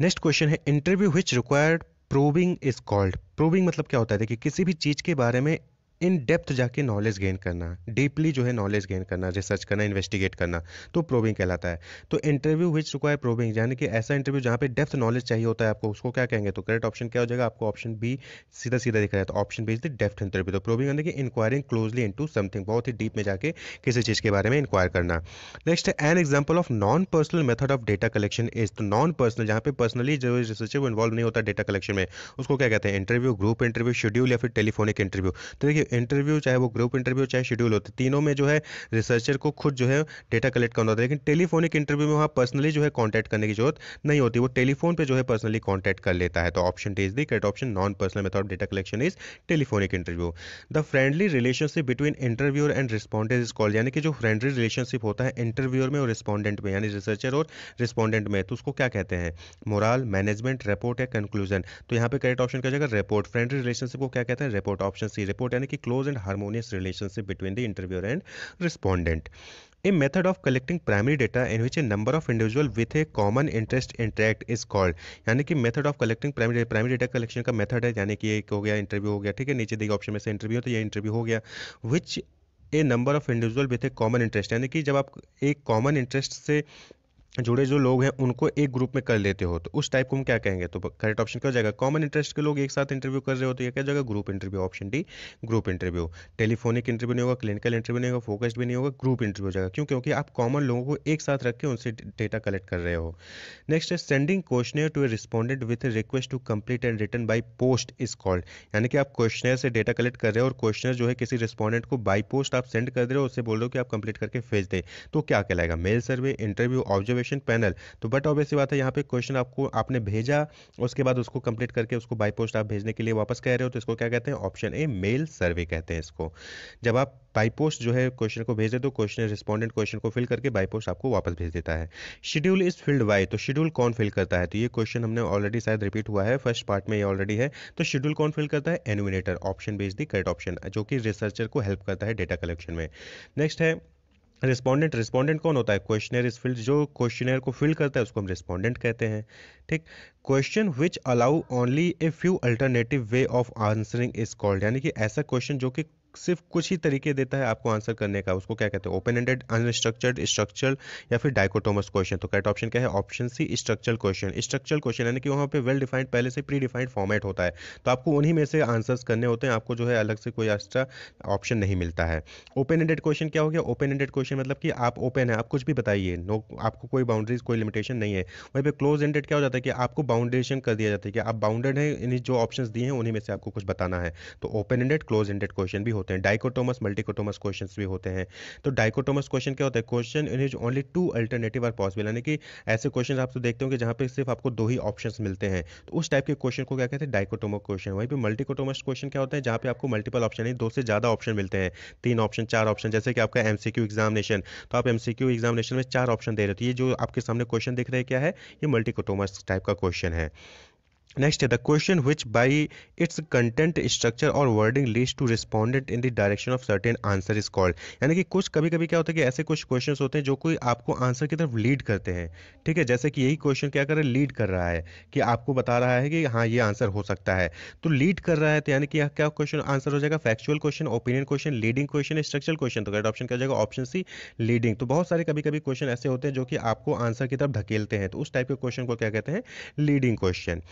नेक्स्ट क्वेश्चन है interview which required probing is called probing मतलब क्या होता है देखिए किसी भी चीज़ के बारे में इन डेप्थ जाके नॉलेज गेन करना डीपली जो है नॉलेज गेन करना रिसर्च करना इन्वेस्टिगेट करना तो प्रोबिंग कहलाता है तो इंटरव्यू विच चुका प्रोबिंग यानी कि ऐसा इंटरव्यू जहाँ पे डेप्थ नॉलेज चाहिए होता है आपको उसको क्या कहेंगे तो करेक्ट ऑप्शन क्या हो जाएगा आपको ऑप्शन बी सीधा सीधा दिख जाता है option B is the depth interview तो प्रोबिंग यानी कि इंक्वायरिंग क्लोजली इन समथिंग बहुत ही डीप में जाके किसी चीज़ के बारे में इंक्वायर करना next an example of non personal method of data collection is तो नॉन पर्सनल जहाँ पे पर्सनली जो रिसर्च है वो इन्वॉल्व नहीं होता डेटा कलेक्शन में उसको क्या कहते हैं इंटरव्यू ग्रुप इंटरव्यू शेड्यूल या फिर टेलीफोनिक इंटरव्यू तो देखिए इंटरव्यू चाहे वो ग्रुप इंटरव्यू चाहे शेड्यूल होते तीनों में जो है रिसर्चर को खुद जो है डेटा कलेक्ट करना होता है लेकिन टेलीफोनिक इंटरव्यू में वहाँ पर्सनली जो है कॉन्टैक्ट करने की जरूरत नहीं होती वो टेलीफोन पर जो है पर्सनली कॉन्टैक्ट कर लेता है तो option D is the correct option non personal method data collection is telephonic interview the friendly relationship between interviewer and respondent is called यानी कि जो फ्रेंडली रिलेशनशिप होता है इंटरव्यूर में और रिस्पॉन्डेंट में यानी रिसर्चर और रिस्पॉन्डेंट में तो उसको क्या कहते हैं मोरल मैनेजमेंट रिपोर्ट या कंक्लूजन तो यहाँ पे करेक्ट ऑप्शन क्या जाएगा रिपोर्ट फ्रेंडली रिलेशनशिप को क्या कहते हैं रिपोर्ट ऑप्शन सी रिपोर्ट यानी कि close and harmonious relationship between the interviewer and respondent. A method of collecting primary data in which a number of individual with a common interest interact is called यानी कि method of collecting primary primary data collection का method है यानी कि एक हो गया interview हो गया ठीक है नीचे दिए ऑप्शन में से interview तो ये interview हो गया which a number of individual with a common interest यानी कि जब आप एक कॉमन इंटरेस्ट से जुड़े जो लोग हैं उनको एक ग्रुप में कर लेते हो तो उस टाइप को हम क्या कहेंगे तो करेक्ट ऑप्शन क्या हो जाएगा कॉमन इंटरेस्ट के लोग एक साथ इंटरव्यू कर रहे हो तो ये क्या जाएगा group interview option D group interview telephonic interview नहीं होगा क्लिनिकल इंटरव्यू नहीं होगा फोकस्ड भी नहीं होगा ग्रुप इंटरव्यू हो जाएगा क्यों क्योंकि आप कॉमन लोगों को एक साथ रख के उनसे डेटा कलेक्ट कर रहे हो नेक्स्ट है sending questionnaire to a respondent with request to complete and return by post is called यानी कि आप क्वेश्चनर से डेटा कलेक्ट कर रहे हो और क्वेश्चनर जो है किसी रिस्पॉन्डेंट को बाई पोस्ट आप सेंड कर दे रहे हो उससे बोल रहे हो कि आप कंप्लीट करके भेज दें तो क्या कहलाएगा mail survey interview observe observation panel तो बट ऑब्वियसली बात है यहाँ पे क्वेश्चन आपको आपने भेजा उसके बाद उसको कंप्लीट करके उसको बाई पोस्ट आप भेजने के लिए वापस कह रहे हो तो इसको क्या कहते हैं ऑप्शन ए मेल सर्वे कहते हैं इसको जब आप बाई पोस्ट जो है क्वेश्चन को भेज दे तो क्वेश्चन रिस्पॉन्डेंट क्वेश्चन को फिल करके बाई पोस्ट आपको वापस भेज देता है शेड्यूल इज फिल्ड बाई तो शेड्यूल कौन फिल करता है तो ये क्वेश्चन हमने ऑलरेडी शायद रिपीट हुआ है फर्स्ट पार्ट में ये ऑलरेडी है तो शेड्यूल कौन फिल करता है enumerator option beige the correct option जो कि रिसर्चर को हेल्प करता है डेटा कलेक्शन में नेक्स्ट है रिस्पोंडेंट रिस्पोंडेंट कौन होता है क्वेश्चनर इज फिल्ड जो क्वेश्चनर को फिल करता है उसको हम रिस्पोंडेंट कहते हैं ठीक question which allow only a few alternative way of answering is called यानी कि ऐसा क्वेश्चन जो कि सिर्फ कुछ ही तरीके देता है आपको आंसर करने का उसको क्या कहते हैं ओपन एंडेड अनस्ट्रक्चर्ड स्ट्रक्चर या फिर डायकोटोमस क्वेश्चन तो करेक्ट ऑप्शन क्या है option C structure question structure question यानी कि वहाँ पे वेल डिफाइंड पहले से प्री डिफाइंड फॉर्मेट होता है तो आपको उन्हीं में से आंसर्स करने होते हैं आपको जो है अलग से कोई एक्स्ट्रा ऑप्शन नहीं मिलता है ओपन एंडेड क्वेश्चन क्या हो गया ओपन एंडेड क्वेश्चन मतलब कि आप ओपन है आप कुछ भी बताइए नो आपको कोई बाउंड्रीज कोई लिमिटेशन नहीं है वहीं पर क्लोज एंडेड क्या हो जाता है कि आपको बाउंड्रेशन कर दिया जाता है कि आप बाउंडेड हैं जो ऑप्शन दिए हैं उन्हीं में से आपको कुछ बताना है तो open ended close ended question भी होते हैं डाइकोटोमस मल्टीकोटोमस क्वेश्चन भी होते हैं तो डाइकोटोमस क्वेश्चन क्या होता है question in is only two alternative are possible यानी कि ऐसे क्वेश्चन आप तो देखते होंगे जहाँ पर सिर्फ आपको दो ही ऑप्शन मिलते हैं तो उस टाइप के क्वेश्चन को क्या कहते हैं डाइकोटोमो क्वेश्चन वहीं पर मल्टीकोटोमस क्वेश्चन क्या होता है जहाँ पर आपको मल्टीपल ऑप्शन है दो से ज़्यादा ऑप्शन मिलते हैं तीन ऑप्शन चार ऑप्शन जैसे कि आपका एम एग्जामिनेशन तो आप एम एग्जामिनेशन में चार ऑप्शन दे रहे थे तो ये जो आपके सामने क्वेश्चन दिख रहे हैं क्या है ये मल्टीकोटोमस टाइप का क्वेश्चन है नेक्स्ट है the question which by its content structure और wording leads to respondent in the direction of certain answer is called यानी कि कुछ कभी कभी क्या होता है कि ऐसे कुछ क्वेश्चन होते हैं जो कोई आपको आंसर की तरफ लीड करते हैं ठीक है जैसे कि यही क्वेश्चन क्या कर रहा है लीड कर रहा है कि आपको बता रहा है कि हाँ ये आंसर हो सकता है तो लीड कर रहा है तो यानी कि क्या क्वेश्चन आंसर हो जाएगा factual question opinion question leading question structural question तो करेक्ट ऑप्शन क्या हो जाएगा ऑप्शन सी लीडिंग तो बहुत सारे कभी कभी क्वेश्चन ऐसे होते हैं जो कि आपको आंसर की तरफ धकेलते हैं तो उस टाइप के क्वेश्चन को क्या कहते हैं लीडिंग क्वेश्चन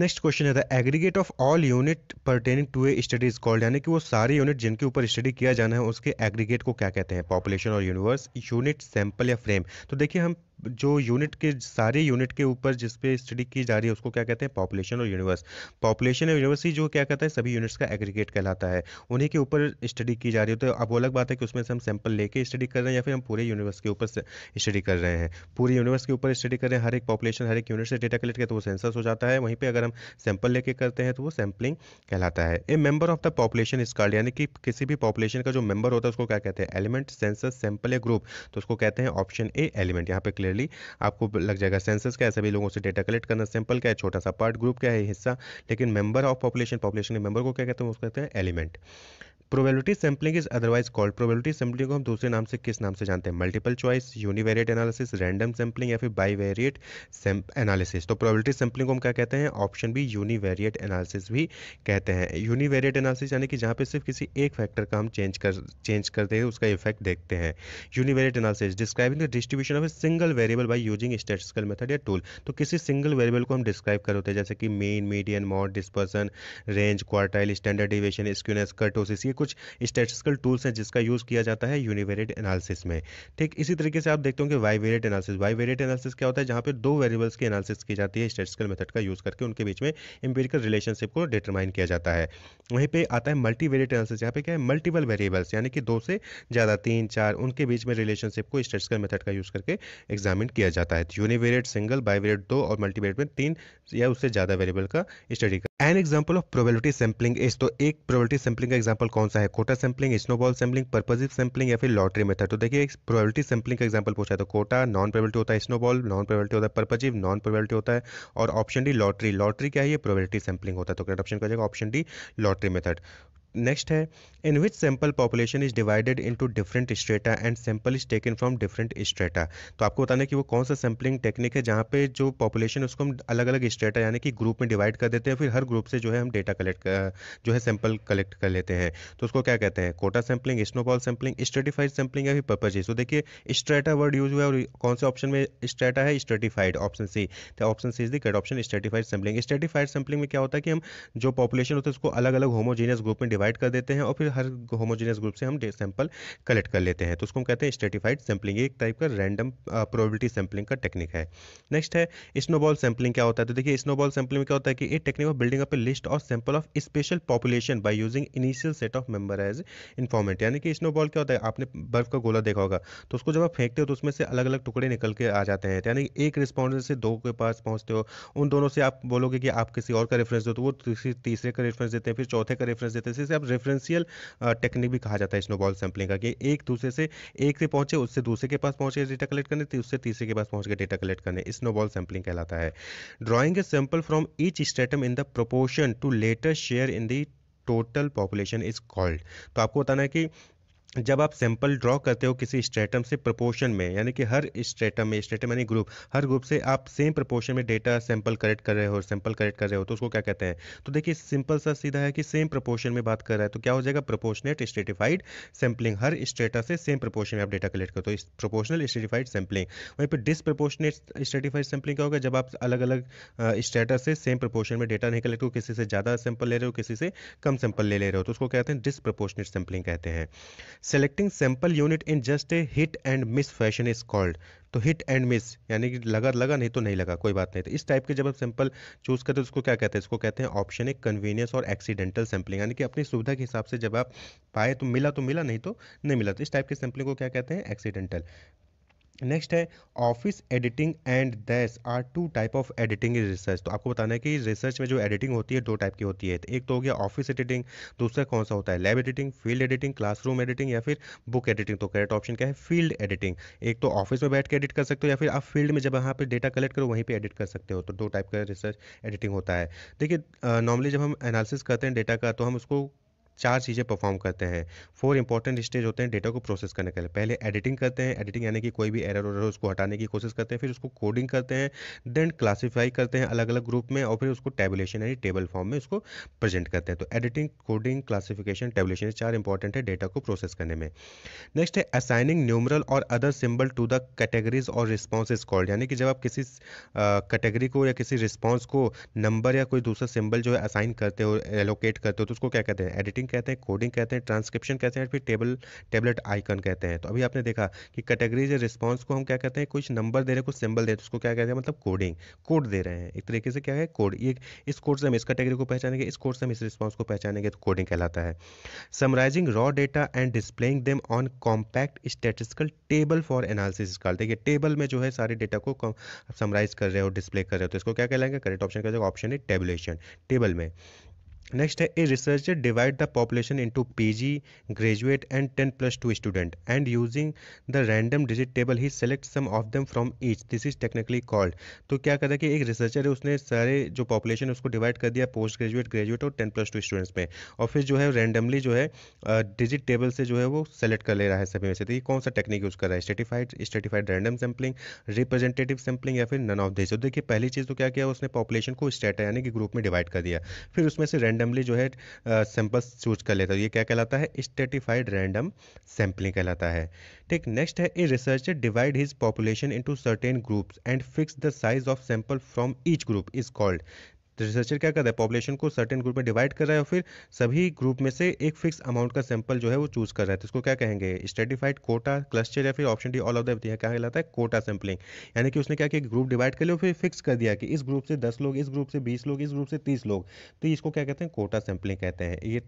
नेक्स्ट क्वेश्चन है aggregate of all unit pertaining to a studies called यानी कि वो सारे यूनिट जिनके ऊपर स्टडी किया जाना है उसके एग्रीगेट को क्या कहते हैं पॉपुलेशन और यूनिवर्स यूनिट सैंपल या फ्रेम तो देखिए हम जो यूनिट के सारे यूनिट के ऊपर जिस पे स्टडी की जा रही है उसको क्या कहते हैं पॉपुलेशन और यूनिवर्स पॉपुलेशन और यूनिवर्स ही जो क्या कहता है सभी यूनिट्स का एग्रीगेट कहलाता है उन्हीं के ऊपर स्टडी की जा रही है तो अब अलग बात है कि उसमें से हम सैंपल लेके स्टडी कर रहे हैं या फिर हम पूरे यूनिवर्स के ऊपर स्टडी कर रहे हैं पूरे यूनिवर्स के ऊपर स्टडी कर रहे हैं हर एक पॉपुलेशन हर एक यूनिट से डेटा कलेक्ट किया तो वो सेंसस हो जाता है वहीं पर अगर हम सैंपल लेके करते हैं तो वो सैम्पलिंग कहलाता है a member of the population is called यानी कि किसी भी पॉपुलेशन का जो मेंबर होता है उसको क्या कहते हैं एलिमेंट सेंसस सैंपल या ग्रुप तो उसको कहते हैं ऑप्शन ए एलिमेंट यहाँ पे क्लियर क्लियरली आपको लग जाएगा सेंसस क्या है सभी लोगों से डेटा कलेक्ट करना सैंपल क्या है छोटा सा पार्ट ग्रुप क्या है हिस्सा लेकिन मेंबर ऑफ पॉपुलेशन पॉपुलेशन के मेंबर को क्या कहते हैं उसको कहते हैं element probability sampling is otherwise called probability sampling को हम दूसरे नाम से किस नाम से जानते हैं multiple choice univariate analysis random sampling या फिर बाई वेरिएट एनालिसिस तो प्रोबेबिलिटी सैम्पलिंग को हम क्या कहते हैं ऑप्शन बी यूनिवेरिएट एनालिसिस भी कहते हैं यूनिवेरिएट एनालिसिस यानी कि जहाँ पे सिर्फ किसी एक फैक्टर का हम चेंज कर चेंज करते हैं उसका इफेक्ट देखते हैं univariate analysis describing the distribution of a single variable by using statistical method या टूल तो किसी सिंगल वेरिएबल को हम डिस्क्राइब कर होते हैं जैसे कि mean median mode dispersion range quartile standard deviation skewness kurtosis ये कुछ स्टेटिस्टिकल टूल्स हैं जिसका यूज़ किया जाता है यूनिवेरिट एनालिसिस में ठीक इसी तरीके से आप देखते होंगे bivariate analysis bivariate analysis क्या होता है जहां पर दो वेरिएबल्स की एनालिसिस की जाती है स्टेटिस्टिकल मेथड का यूज़ करके उनके बीच में इंपेरिकल रिलेशनशिप को डिटरमाइन किया जाता है वहीं पर आता है मल्टी वेरिएट एनालिसिस यहाँ पे क्या है मल्टीपल वेरिएबल्स यानी कि दो से ज़्यादा तीन चार उनके बीच में रिलेशनशिप को स्टेटिस्टिकल मेथड का यूज़ करके एग्जामिन किया जाता है यूनिवेरिएट सिंगल बाइवेरिएट दो और मल्टीवेरिएट में तीन या उससे ज़्यादा वेरिएबल का study an example of probability sampling is तो एक प्रोबेबिलिटी सैम्पलिंग का एग्जाम्पल कौन कौन सा है quota sampling snowball sampling purposive sampling या फिर लॉटरी मेथड तो देखिए एक प्रोबेबिलिटी सैम्पलिंग का एग्जांपल पूछा है तो कोटा नॉन प्रोबेबिलिटी होता है स्नोबॉल नॉन प्रोबेबिलिटी होता है पर्पजिव नॉन प्रोबेबिलिटी होता है और ऑप्शन डी लॉटरी लॉटरी क्या है ये प्रोबेबिलिटी सैम्पलिंग होता है तो करेक्ट ऑप्शन का जाएगा option D lottery method next है in which sample population is divided to different strata and sample is taken from different strata तो आपको बताना कि वो कौन सा सैम्पलिंग टेक्निक है जहाँ पे जो पॉपुलेशन उसको हम अलग अलग स्ट्रेटा यानी कि ग्रुप में डिवाइड कर देते हैं फिर हर ग्रुप से जो है हम डेटा कलेक्ट जो है सैम्पल कलेक्ट कर लेते हैं तो उसको क्या कहते हैं quota sampling snowball sampling stratified sampling या फिर पर्पजेस तो देखिए स्ट्रेटा वर्ड यूज हुआ है और कौन से ऑप्शन में स्ट्रेटा है स्ट्रेटिफाइड ऑप्शन सी तो option C is the correct option stratified sampling stratified sampling में क्या होता है कि हम जो पॉपुलेशन होता है उसको अलग अलग होमोजीनियस ग्रुप में डिवाइड कर देते हैं और फिर हर होमोजीनियस ग्रुप से हम सैंपल कलेक्ट कर लेते हैं तो उसको हम कहते हैं स्टेटिफाइड सैम्पलिंग एक टाइप का रैंडम प्रोबेबिलिटी सैम्पलिंग का टेक्निक है नेक्स्ट है स्नोबॉल सैम्पलिंग क्या होता है तो देखिए स्नोबॉल सैम्पलिंग में क्या होता है कि a technique of building up a list और sample of special population by using initial set of member as informant यानी कि स्नोबॉल क्या होता है आपने बर्फ का गोला देखा होगा तो उसको जब आप फेंकते हो तो उसमें से अलग अलग टुकड़े निकल के आ जाते हैं तो यानी एक रिस्पॉन्डर से दो के पास पहुंचते हो उन दोनों से आप बोलोगे कि आप किसी और का रेफरेंस दो तो वो तीसरे का रेफरेंस देते हैं फिर चौथे का रेफरेंस देते हैं से अब रेफरेंशियल टेक्निक भी कहा जाता है स्नोबॉल सैम्पलिंग का कि एक दूसरे से एक से पहुंचे उससे दूसरे के पास पहुंच के डेटा कलेक्ट करने उससे तीसरे के पास पहुंच के डेटा कलेक्ट करने स्नोबॉल सैम्पलिंग कहलाता है drawing a sample from each stratum in the proportion to latest share in the total population is called तो आपको बताना है कि जब आप सैंपल ड्रॉ करते हो किसी स्ट्रेटम से प्रोपोर्शन में यानी कि हर स्ट्रेटम में स्ट्रेटम यानी ग्रुप हर ग्रुप से आप सेम प्रोपोर्शन में डेटा सैंपल कलेक्ट कर रहे हो सैंपल कलेक्ट कर रहे हो तो उसको क्या कहते हैं तो देखिए सिंपल सा सीधा है कि सेम प्रोपोर्शन में बात कर रहा है तो क्या हो जाएगा प्रोपोर्शनेट स्टेटिफाइड सैम्पलिंग हर स्ट्रेटा से सेम प्रोपोर्शन में आप डेटा कलेक्ट करते हो इस प्रोपोर्शनल स्टेटिफाइड सैम्पलिंग वहीं पर डिसप्रोपोर्शनेट स्टेटिफाइड सैम्पलिंग क्या होगा जब आप अलग अलग स्ट्रेटा से सेम प्रोपोर्शन में डेटा नहीं कलेक्ट हो किसी से ज़्यादा सैंपल ले रहे हो किसी से कम सैंपल ले ले रहे हो तो उसको कहते हैं डिसप्रोपोर्शनेट सैम्पलिंग कहते हैं selecting sample unit in just a hit and miss fashion is called तो हिट एंड मिस यानी कि लगा लगा नहीं तो नहीं लगा कोई बात नहीं तो इस टाइप के जब हम सैंपल चूज़ करते हैं तो उसको क्या कहते हैं इसको कहते हैं ऑप्शन एक कन्वीनियंस और एक्सीडेंटल सैंपलिंग यानी कि अपनी सुविधा के हिसाब से जब आप पाए तो मिला तो मिला नहीं तो नहीं मिला तो इस टाइप के सैंपलिंग को क्या कहते हैं एक्सीडेंटल नेक्स्ट है office editing and there's are two type of editing is research तो आपको बताना है कि रिसर्च में जो एडिटिंग होती है दो टाइप की होती है तो एक तो हो गया ऑफिस एडिटिंग दूसरा कौन सा होता है lab editing field editing classroom editing या फिर बुक एडिटिंग तो करेक्ट ऑप्शन क्या है फील्ड एडिटिंग एक तो ऑफिस में बैठ के एडिट कर सकते हो या फिर आप फील्ड में जब यहाँ पर डेटा कलेक्ट करो वहीं पर एडिट कर सकते हो तो दो टाइप का रिसर्च एडिटिंग होता है देखिए नॉर्मली जब हम एनालिसिस करते हैं डेटा का तो हम उसको चार चीज़ें परफॉर्म करते हैं फोर इंपॉर्टेंट स्टेज होते हैं डेटा को प्रोसेस करने के लिए पहले एडिटिंग करते हैं एडिटिंग यानी कि कोई भी एरर और उसको हटाने की कोशिश करते हैं फिर उसको कोडिंग करते हैं देन क्लासीफाई करते हैं अलग अलग ग्रुप में और फिर उसको टेबुलेशन यानी टेबल फॉर्म में उसको प्रेजेंट करते हैं तो एडिटिंग कोडिंग क्लासिफिकेशन टेबुलेशन चार इंपॉर्टेंट है डेटा को प्रोसेस करने में नेक्स्ट है असाइनिंग न्यूमरल और other symbol to the categories और रिस्पॉन्स कॉल्ड यानी कि जब आप किसी कैटेगरी को या किसी रिस्पॉन्स को नंबर या कोई दूसरा सिंबल जो है असाइन करते हो एलोकेट करते हो तो उसको क्या कहते हैं एडिटिंग टाइपिंग कहते हैं कोडिंग कहते हैं ट्रांसक्रिप्शन कहते हैं फिर टेबल टेबलेट आइकन कहते हैं तो अभी आपने देखा कि कैटेगरीज रिस्पॉन्स को हम क्या कहते हैं कुछ नंबर दे रहे हैं कुछ सिंबल दे रहे हैं तो उसको क्या कहते हैं मतलब कोडिंग कोड दे रहे हैं एक तरीके से क्या है कोड ये इस कोड से हम इस कैटेगरी को पहचानेंगे इस कोड से हम इस रिस्पॉन्स को पहचानेंगे तो कोडिंग कहलाता है summarising raw data and displaying them on compact statistical table for analysis कहते हैं टेबल में जो है सारे डेटा को समराइज कर रहे हो डिस्प्ले कर रहे हो तो इसको क्या कहलाएंगे करेक्ट ऑप्शन का जो ऑप्शन है टेबलेशन टेबल में नेक्स्ट है a researcher divide the population into PG graduate and ten plus two student and using the random digit table he select some of them from each this is technically called तो क्या करता है कि एक researcher है उसने सारे जो पॉपुलेशन उसको डिवाइड कर दिया पोस्ट ग्रेजुएट ग्रेजुएट और टेन प्लस टू स्टूडेंट्स में और फिर जो है रैंडमली जो है डिजिट टेबल से जो है वो सेलेक्ट कर ले रहा है सभी में से तो ये कौन सा टेक्निक यूज़ कर रहा है stratified stratified random sampling representative sampling या फिर नन ऑफ दिस तो देखिए पहली चीज़ तो क्या किया उसने पॉपुलेशन को स्टेटा यानी कि ग्रुप में डिवाइड कर दिया फिर उसमें से रैंड रैंडमली जो है सैंपल्स चूज कर लेता है तो ये क्या कहलाता है स्टेटिफाइड रैंडम सैम्पलिंग कहलाता है ठीक नेक्स्ट है a researcher divide his population into certain groups and fix the size of sample from each group is called researcher तो क्या कर रहा है पॉपुलेशन को सर्टेन ग्रुप में डिवाइड कर रहा है और फिर सभी ग्रुप में से एक फिक्स अमाउंट का सैंपल जो है वो चूज कर रहा है तो इसको क्या कहेंगे स्टेटिफाइड कोटा क्लस्टर या फिर option D all of the क्या कहलाता है कोटा सैम्पलिंग यानी कि उसने क्या किया ग्रुप डिवाइड कर लिया फिर फिक्स कर दिया कि इस ग्रुप से दस लोग इस ग्रुप से बीस लोग इस ग्रुप से तीस लोग तो इसको क्या कहते हैं कोटा सैम्पलिंग कहते हैं ये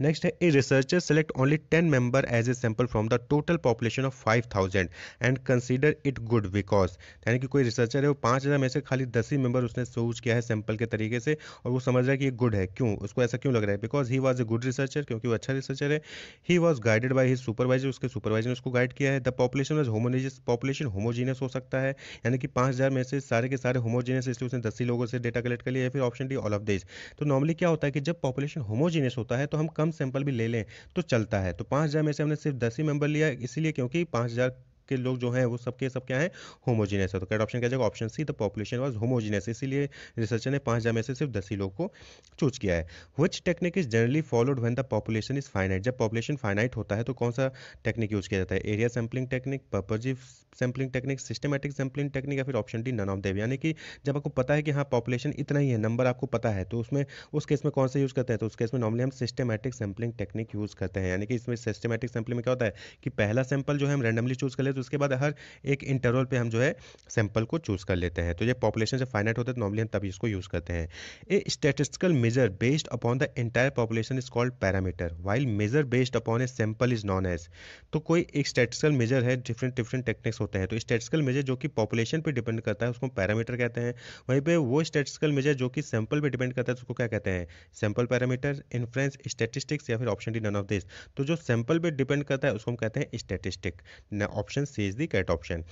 नेक्स्ट है a researcher select only ten member as a sample from the total population of five thousand and consider it good because यानी कि कोई रिसर्चर है वो पाँच हज़ार में से खाली दस ही मेंबर उसने सोच किया है सैम्पल के तरीके से और वो समझ रहा है कि ये गुड है क्यों उसको ऐसा क्यों लग रहा है because he was a good researcher क्योंकि वो अच्छा रिसर्चर है he was guided by his supervisor उसके सुपरवाइजर ने उसको गाइड किया है the population was homogeneous population homogeneous हो सकता है यानी कि पाँच में से सारे के सारे होमोजीनियस इसलिए उसने दस ही लोगों से डेटा कलेक्ट कर लिया फिर option D all of this तो नॉर्मली क्या होता है कि जब पॉपुलेशन होमोजीनियस होता है तो हम कम कम सैंपल भी ले लें तो चलता है तो पाँच हज़ार में से हमने सिर्फ दस ही मेंबर लिया इसीलिए क्योंकि पाँच हज़ार सबके लोग जो हैं वो सबके सब क्या है होमोजीनियस है तो कैट ऑप्शन क्या जाएगा option C the population was homogeneous इसीलिए रिसर्चर ने पाँच हज़ार में से सिर्फ दस ही लोग को चूज किया है which technique is generally followed when the population is finite जब पॉपुलेशन फाइनाइट होता है तो कौन सा टेक्निक यूज किया जाता है area sampling technique purposive sampling technique systematic sampling technique या फिर option D none of these यानी कि जब आपको पता है कि हाँ पॉपुलेशन इतना ही है नंबर आपको पता है तो उसमें उस केस में कौन सा यूज़ करते हैं तो उस केस में नॉर्मली हम सिस्टमेटिक सैम्पलिंग टेक्निक यूज़ करते हैं यानी कि इसमें सिस्टमेटिक सैम्पलिंग में क्या होता है कि पहला सैंपल जो है हम रैंडमली चूज़ कर लेते तो उसके बाद हर एक इंटरवल पे हम जो है सैंपल को चूज़ कर लेते हैं तो ये पॉपुलेशन से फाइनाइट होता है तो नॉर्मली हम तभी इसको यूज़ करते हैं a statistical measure based upon the entire population is called parameter while measure based upon a sample is known as तो कोई एक स्टेटिस्टिकल मेजर है डिफरेंट डिफरेंट टेक्निक्स होते हैं तो स्टेटिस्टिकल मेजर जो कि पॉपुलेशन पर डिपेंड करता है उसको पैरामीटर कहते हैं वहीं पर वो स्टेटिस्टिकल मेजर जो कि सैंपल पर डिपेंड करता है तो उसको क्या कहते हैं सैंपल पैरामीटर इन्फ्रेंस स्टेटिस्टिक्स या फिर option D none of this तो जो सैंपल पर डिपेंड करता है उसको हम कहते हैं statistic option says the correct option.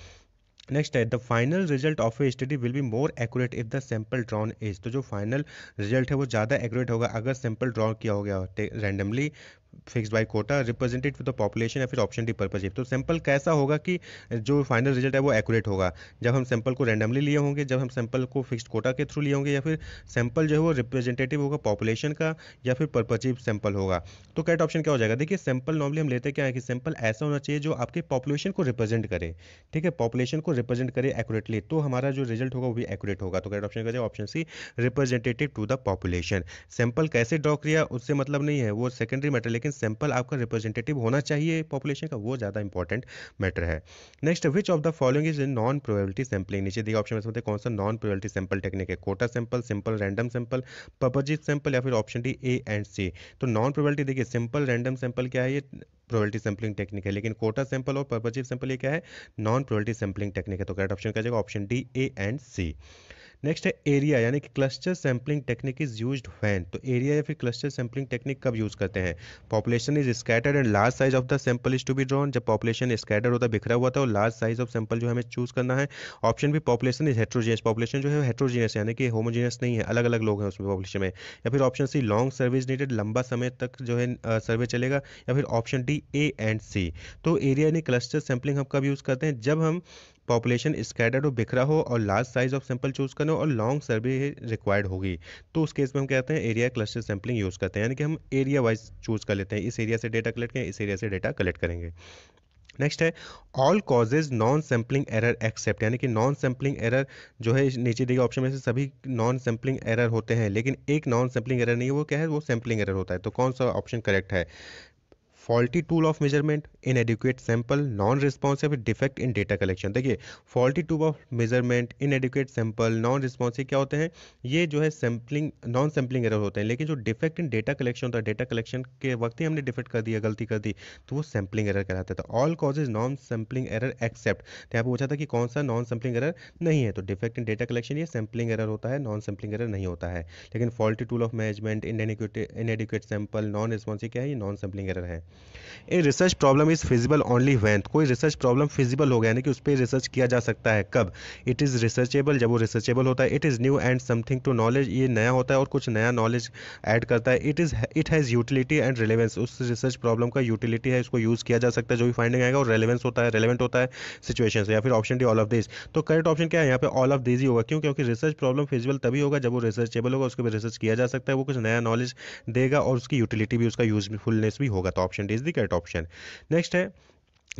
Next है the final result of a study will be more accurate if the sample drawn is तो जो फाइनल रिजल्ट है वो ज़्यादा एक्यूरेट होगा अगर सैंपल ड्रॉ किया हो गया randomly fixed by quota represented with the population या फिर ऑप्शन डी पर्पज तो सैंपल कैसा होगा कि जो फाइनल रिजल्ट है वो एक्यूरेट होगा जब हम सैंपल को रैंडमली लिए होंगे जब हम सैंपल को फिक्स कोटा के थ्रू लिए होंगे या फिर सैंपल जो है वो रिप्रेजेंटेटिव होगा पॉपुलेशन का या फिर पर्पजिव सैंपल होगा तो करेक्ट ऑप्शन क्या हो जाएगा देखिए सैंपल नॉर्मली हम लेते क्या है कि सैंपल ऐसा होना चाहिए जो आपके पॉपुलेशन को रिप्रेजेंट करे ठीक है पॉपुलेशन को रिप्रेजेंट करे एक्यूरेटली तो हमारा जो रिजल्ट होगा वो भी एक्यूरेट होगा तो करेक्ट ऑप्शन क्या जाएगा option C representative to the population sample कैसे ड्रॉ किया उससे मतलब नहीं है वो सेकेंडरी मैटर लेकिन लेकिन सैंपल आपका रिप्रेजेंटेटिव होना चाहिए पॉपुलेशन का वो ज़्यादा इंपॉर्टेंट मैटर है next which of the following is non probability sampling नीचे दिए ऑप्शन में समझते कौन सा नॉन प्रोबेबिलिटी सैंपल टेक्निक है quota sample simple random sample purposive sample या फिर option D A and C तो नॉन प्रोबेबिलिटी देखिए सिंपल रैंडम सैंपल क्या है ये प्रोबेबिलिटी सैंपलिंग टेक्निक है लेकिन कोटा सैंपल और पर्पजिव सैंपल ये क्या है नॉन प्रोबेबिलिटी सैंपलिंग टेक्निक है तो करेक्ट ऑप्शन क्या जाएगा option D A and C next है एरिया यानी कि cluster sampling technique is used when तो एरिया या फिर क्लस्टर सैम्पलिंग टेक्निक कब यूज़ करते हैं population is scattered and large size of the sample is to be drawn जब पॉपुलेशन स्कैटर होता है बिखरा हुआ था और लार्ज साइज ऑफ सैम्पल जो हमें चूज करना है ऑप्शन भी पॉपुलेशन इज हेट्रोजीनियस पॉपुलेशन जो है हेट्रोजीनियस यानी कि होमोजीनियस नहीं है अलग अलग लोग हैं उसमें पॉपुलेशन में या फिर option C long service needed लंबा समय तक जो है सर्वे चलेगा या फिर option D A and C तो एरिया यानी क्लस्टर सैम्पलिंग हम कब यूज़ करते हैं जब हम पॉपुलेशन स्कैटर्ड हो बिखरा हो और large size of sample choose करना हो और लॉन्ग सर्वे रिक्वायर्ड होगी तो उस केस में हम कहते हैं एरिया क्लस्टर सैम्पलिंग यूज़ करते हैं यानी कि हम एरिया वाइज चूज़ कर लेते हैं इस एरिया से डेटा कलेक्ट करें इस एरिया से डेटा कलेक्ट करेंगे नेक्स्ट है all causes non sampling error except यानी कि नॉन सैम्पलिंग एरर जो है नीचे दिए ऑप्शन में से सभी नॉन सैम्पलिंग एरर होते हैं लेकिन एक नॉन सैम्पलिंग एरर नहीं है वो क्या है वो सैम्पलिंग एरर होता है तो कौन सा ऑप्शन करेक्ट है faulty tool of measurement in inadequate sample non responsive defect in data collection देखिए faulty tool of measurement in inadequate sample non responsive क्या होते हैं ये जो है सैम्पलिंग नॉन सैम्पलिंग एरर होते हैं लेकिन जो डिफेक्ट इन डेटा कलेक्शन होता है डेटा कलेक्शन के वक्त ही हमने डिफेक्ट कर दिया गलती कर दी तो वो सैम्पलिंग एरर कहलाता था all causes non sampling error except तो यहाँ पर पूछा था कि कौन सा नॉन सैम्पलिंग एरर नहीं है तो डिफेक्ट इन डेटा कलेक्शन ये सैम्पलिंग एरर होता है नॉन सैम्पलिंग एरर नहीं होता है लेकिन faulty tool of management inadequate sample non responsive क्या है ये नॉन सैम्पलिंग एरर है a research problem is feasible only when कोई रिसर्च प्रॉब्लम फिजिबल हो गया यानी कि उस पर रिसर्च किया जा सकता है कब इट इज़ रिसर्चेबल जब वो रिसर्चेबल होता है it is new and something to knowledge ये नया होता है और कुछ नया नॉलेज ऐड करता है it is it has utility and relevance उस रिसर्च प्रॉब्लम का यूटिलिटी है इसको यूज़ किया जा सकता है जो भी फाइंडिंग आएगा और रेलेवेंस होता है रेलेवेंट होता है सिचुएशन या फिर option D all of this तो करेक्ट ऑप्शन क्या है यहाँ पे ऑल ऑफ दिस ही होगा क्यों क्योंकि रिसर्च प्रॉब्लम फिजिबल तभी होगा जब वो रिसर्चेबल होगा उसके पर रिसर्च किया जा सकता है वो कुछ नया नॉलेज देगा और उसकी यूटिलिटी भी उसका यूजफुलनेस भी होगा तो option and is the correct option next है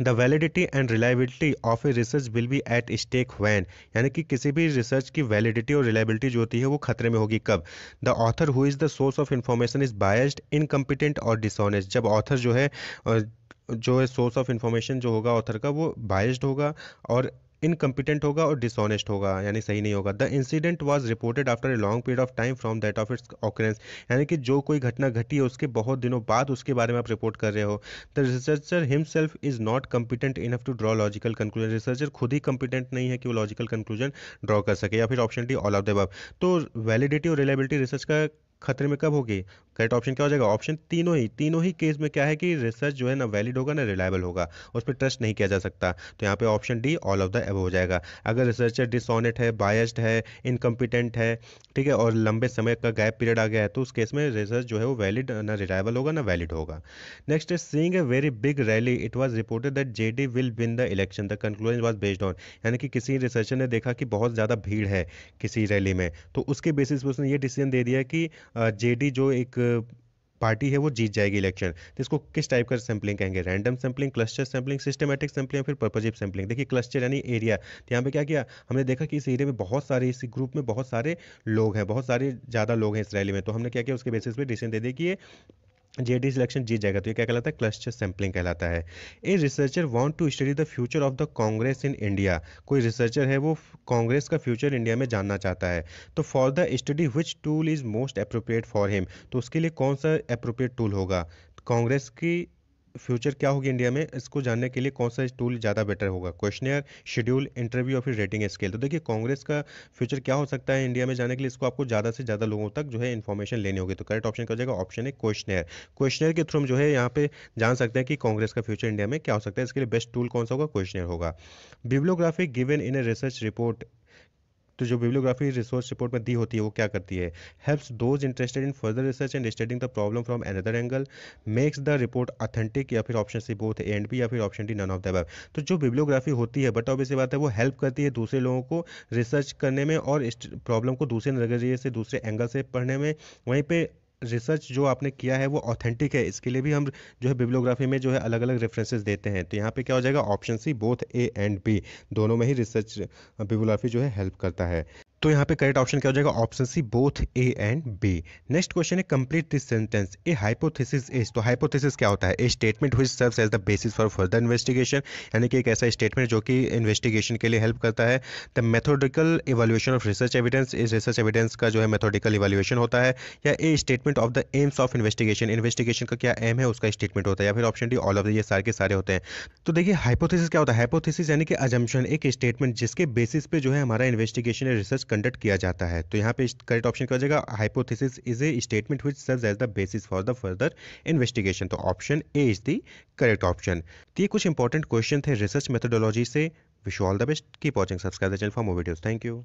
the validity and reliability of a research will be at stake when यानी कि किसी भी रिसर्च की वैलिडिटी और रिलायबिलिटी जो होती है वो खतरे में होगी कब the author who is the source of information is biased incompetent और डिसऑनेस्ट जब ऑथर जो है जो है सोर्स ऑफ इन्फॉर्मेशन जो होगा ऑथर का वो बायस्ड होगा और इनकम्पिटेंट होगा और डिसऑनेस्ट होगा यानी सही नहीं होगा the incident was reported after a long period of time from that of its occurrence यानी कि जो कोई घटना घटी है उसके बहुत दिनों बाद उसके बारे में आप रिपोर्ट कर रहे हो the researcher himself is not competent enough to draw logical conclusion researcher खुद ही कम्पिटेंट नहीं है कि वो लॉजिकल कंक्लूजन ड्रॉ कर सके या फिर option D all of the तो वैलिडिटी और रिलेबिलिटी रिसर्च का खतरे में कब होगी करेक्ट ऑप्शन क्या हो जाएगा ऑप्शन तीनों ही तीनों ही केस में क्या है कि रिसर्च जो है ना वैलिड होगा ना रिलायबल होगा उस पर ट्रस्ट नहीं किया जा सकता तो यहाँ पे option D all of the above हो जाएगा अगर रिसर्चर डिसऑनेट है बायस्ड है इनकम्पिटेंट है ठीक है और लंबे समय का गैप पीरियड आ गया है तो उस केस में रिसर्च जो है वो वैलिड ना रिलायबल होगा ना वैलिड होगा next is seeing a very big rally it was reported that J D will win the election the conclusion was based on यानी कि किसी रिसर्चर ने देखा कि बहुत ज़्यादा भीड़ है किसी रैली में तो उसके बेसिस पर उसने ये डिसीजन दे दिया कि जेडी जो एक पार्टी है वो जीत जाएगी इलेक्शन तो इसको किस टाइप का सैम्पलिंग कहेंगे random sampling cluster sampling systematic sampling फिर पर्पजिव सैम्पलिंग देखिए क्लस्टर यानी एरिया तो यहाँ पे क्या किया हमने देखा कि इस एरिया में बहुत सारे इस ग्रुप में बहुत सारे लोग हैं बहुत सारे ज़्यादा लोग हैं इस रैली में तो हमने क्या किया उसके बेसिस पर डिसीजन दे दिया कि ये जे डी सिलेक्शन जीत जाएगा तो ये क्या कहलाता है क्लस्टर सैम्पलिंग कहलाता है a researcher want to study the future of the Congress in India कोई रिसर्चर है वो कांग्रेस का फ्यूचर इंडिया में जानना चाहता है तो for the study which tool is most appropriate for him तो उसके लिए कौन सा अप्रोप्रिएट टूल होगा कांग्रेस की फ्यूचर क्या होगी इंडिया में इसको जानने के लिए कौन सा टूल ज़्यादा बेटर होगा क्वेश्चनर शेड्यूल इंटरव्यू या फिर रेटिंग स्केल तो देखिए कांग्रेस का फ्यूचर क्या हो सकता है इंडिया में जाने के लिए इसको आपको ज़्यादा से ज़्यादा लोगों तक जो है इन्फॉर्मेशन लेनी होगी तो करेक्ट ऑप्शन का जाएगा ऑप्शन है क्वेश्चनर क्वेश्चनर के थ्रू जो है यहाँ पे जान सकते हैं कि कांग्रेस का फ्यूचर इंडिया में क्या हो सकता है इसके लिए बेस्ट टूल कौन सा होगा क्वेश्चनर होगा bibliography given in a research report तो जो बिब्लियोग्राफी रिसोर्स रिपोर्ट में दी होती है वो क्या करती है helps those interested in further research and studying the problem from another angle makes the report authentic या फिर option C both and B या फिर option D none of the above तो जो बिब्लियोग्राफी होती है बट ऑब्वियस बात है वो हेल्प करती है दूसरे लोगों को रिसर्च करने में और इस प्रॉब्लम को दूसरे नजरिए से दूसरे एंगल से पढ़ने में वहीं पर रिसर्च जो आपने किया है वो ऑथेंटिक है इसके लिए भी हम जो है बिब्लोग्राफी में जो है अलग अलग रेफरेंसेस देते हैं तो यहाँ पे क्या हो जाएगा option C both A and B दोनों में ही रिसर्च बिब्लोग्राफी जो है हेल्प करता है तो यहाँ पे करेक्ट ऑप्शन क्या हो जाएगा option C both A and B next question है complete this sentence a hypothesis is तो हाइपोथेसिस क्या होता है a statement who serve as the basis for further investigation यानी कि एक ऐसा स्टेटमेंट जो कि इन्वेस्टिगेशन के लिए हेल्प करता है the methodical evaluation of research evidence इस रिसर्च एविडेंस का जो है मेथोडिकल इवेल्यूशन होता है या a statement of the aims of investigation investigation का क्या एम है उसका स्टेटमेंट होता है या फिर option D all of the ये सारे के सारे होते हैं तो देखिए हाइपोथेसिस क्या होता है हाइपोथेसिस यानी कि अजम्पन एक स्टेटमेंट जिसके बेसिस पे जो है हमारा इन्वेस्टिगेशन रिसर्च कंडक्ट किया जाता है तो यहाँ पे करेक्ट ऑप्शन क्या हो जाएगा hypothesis is a statement which serve as the basis for the further investigation तो option A is the correct option तो ये कुछ इंपॉर्टेंट क्वेश्चन थे रिसर्च मेथोडोलॉजी से wish all the best keep watching subscribe the channel for more videos thank you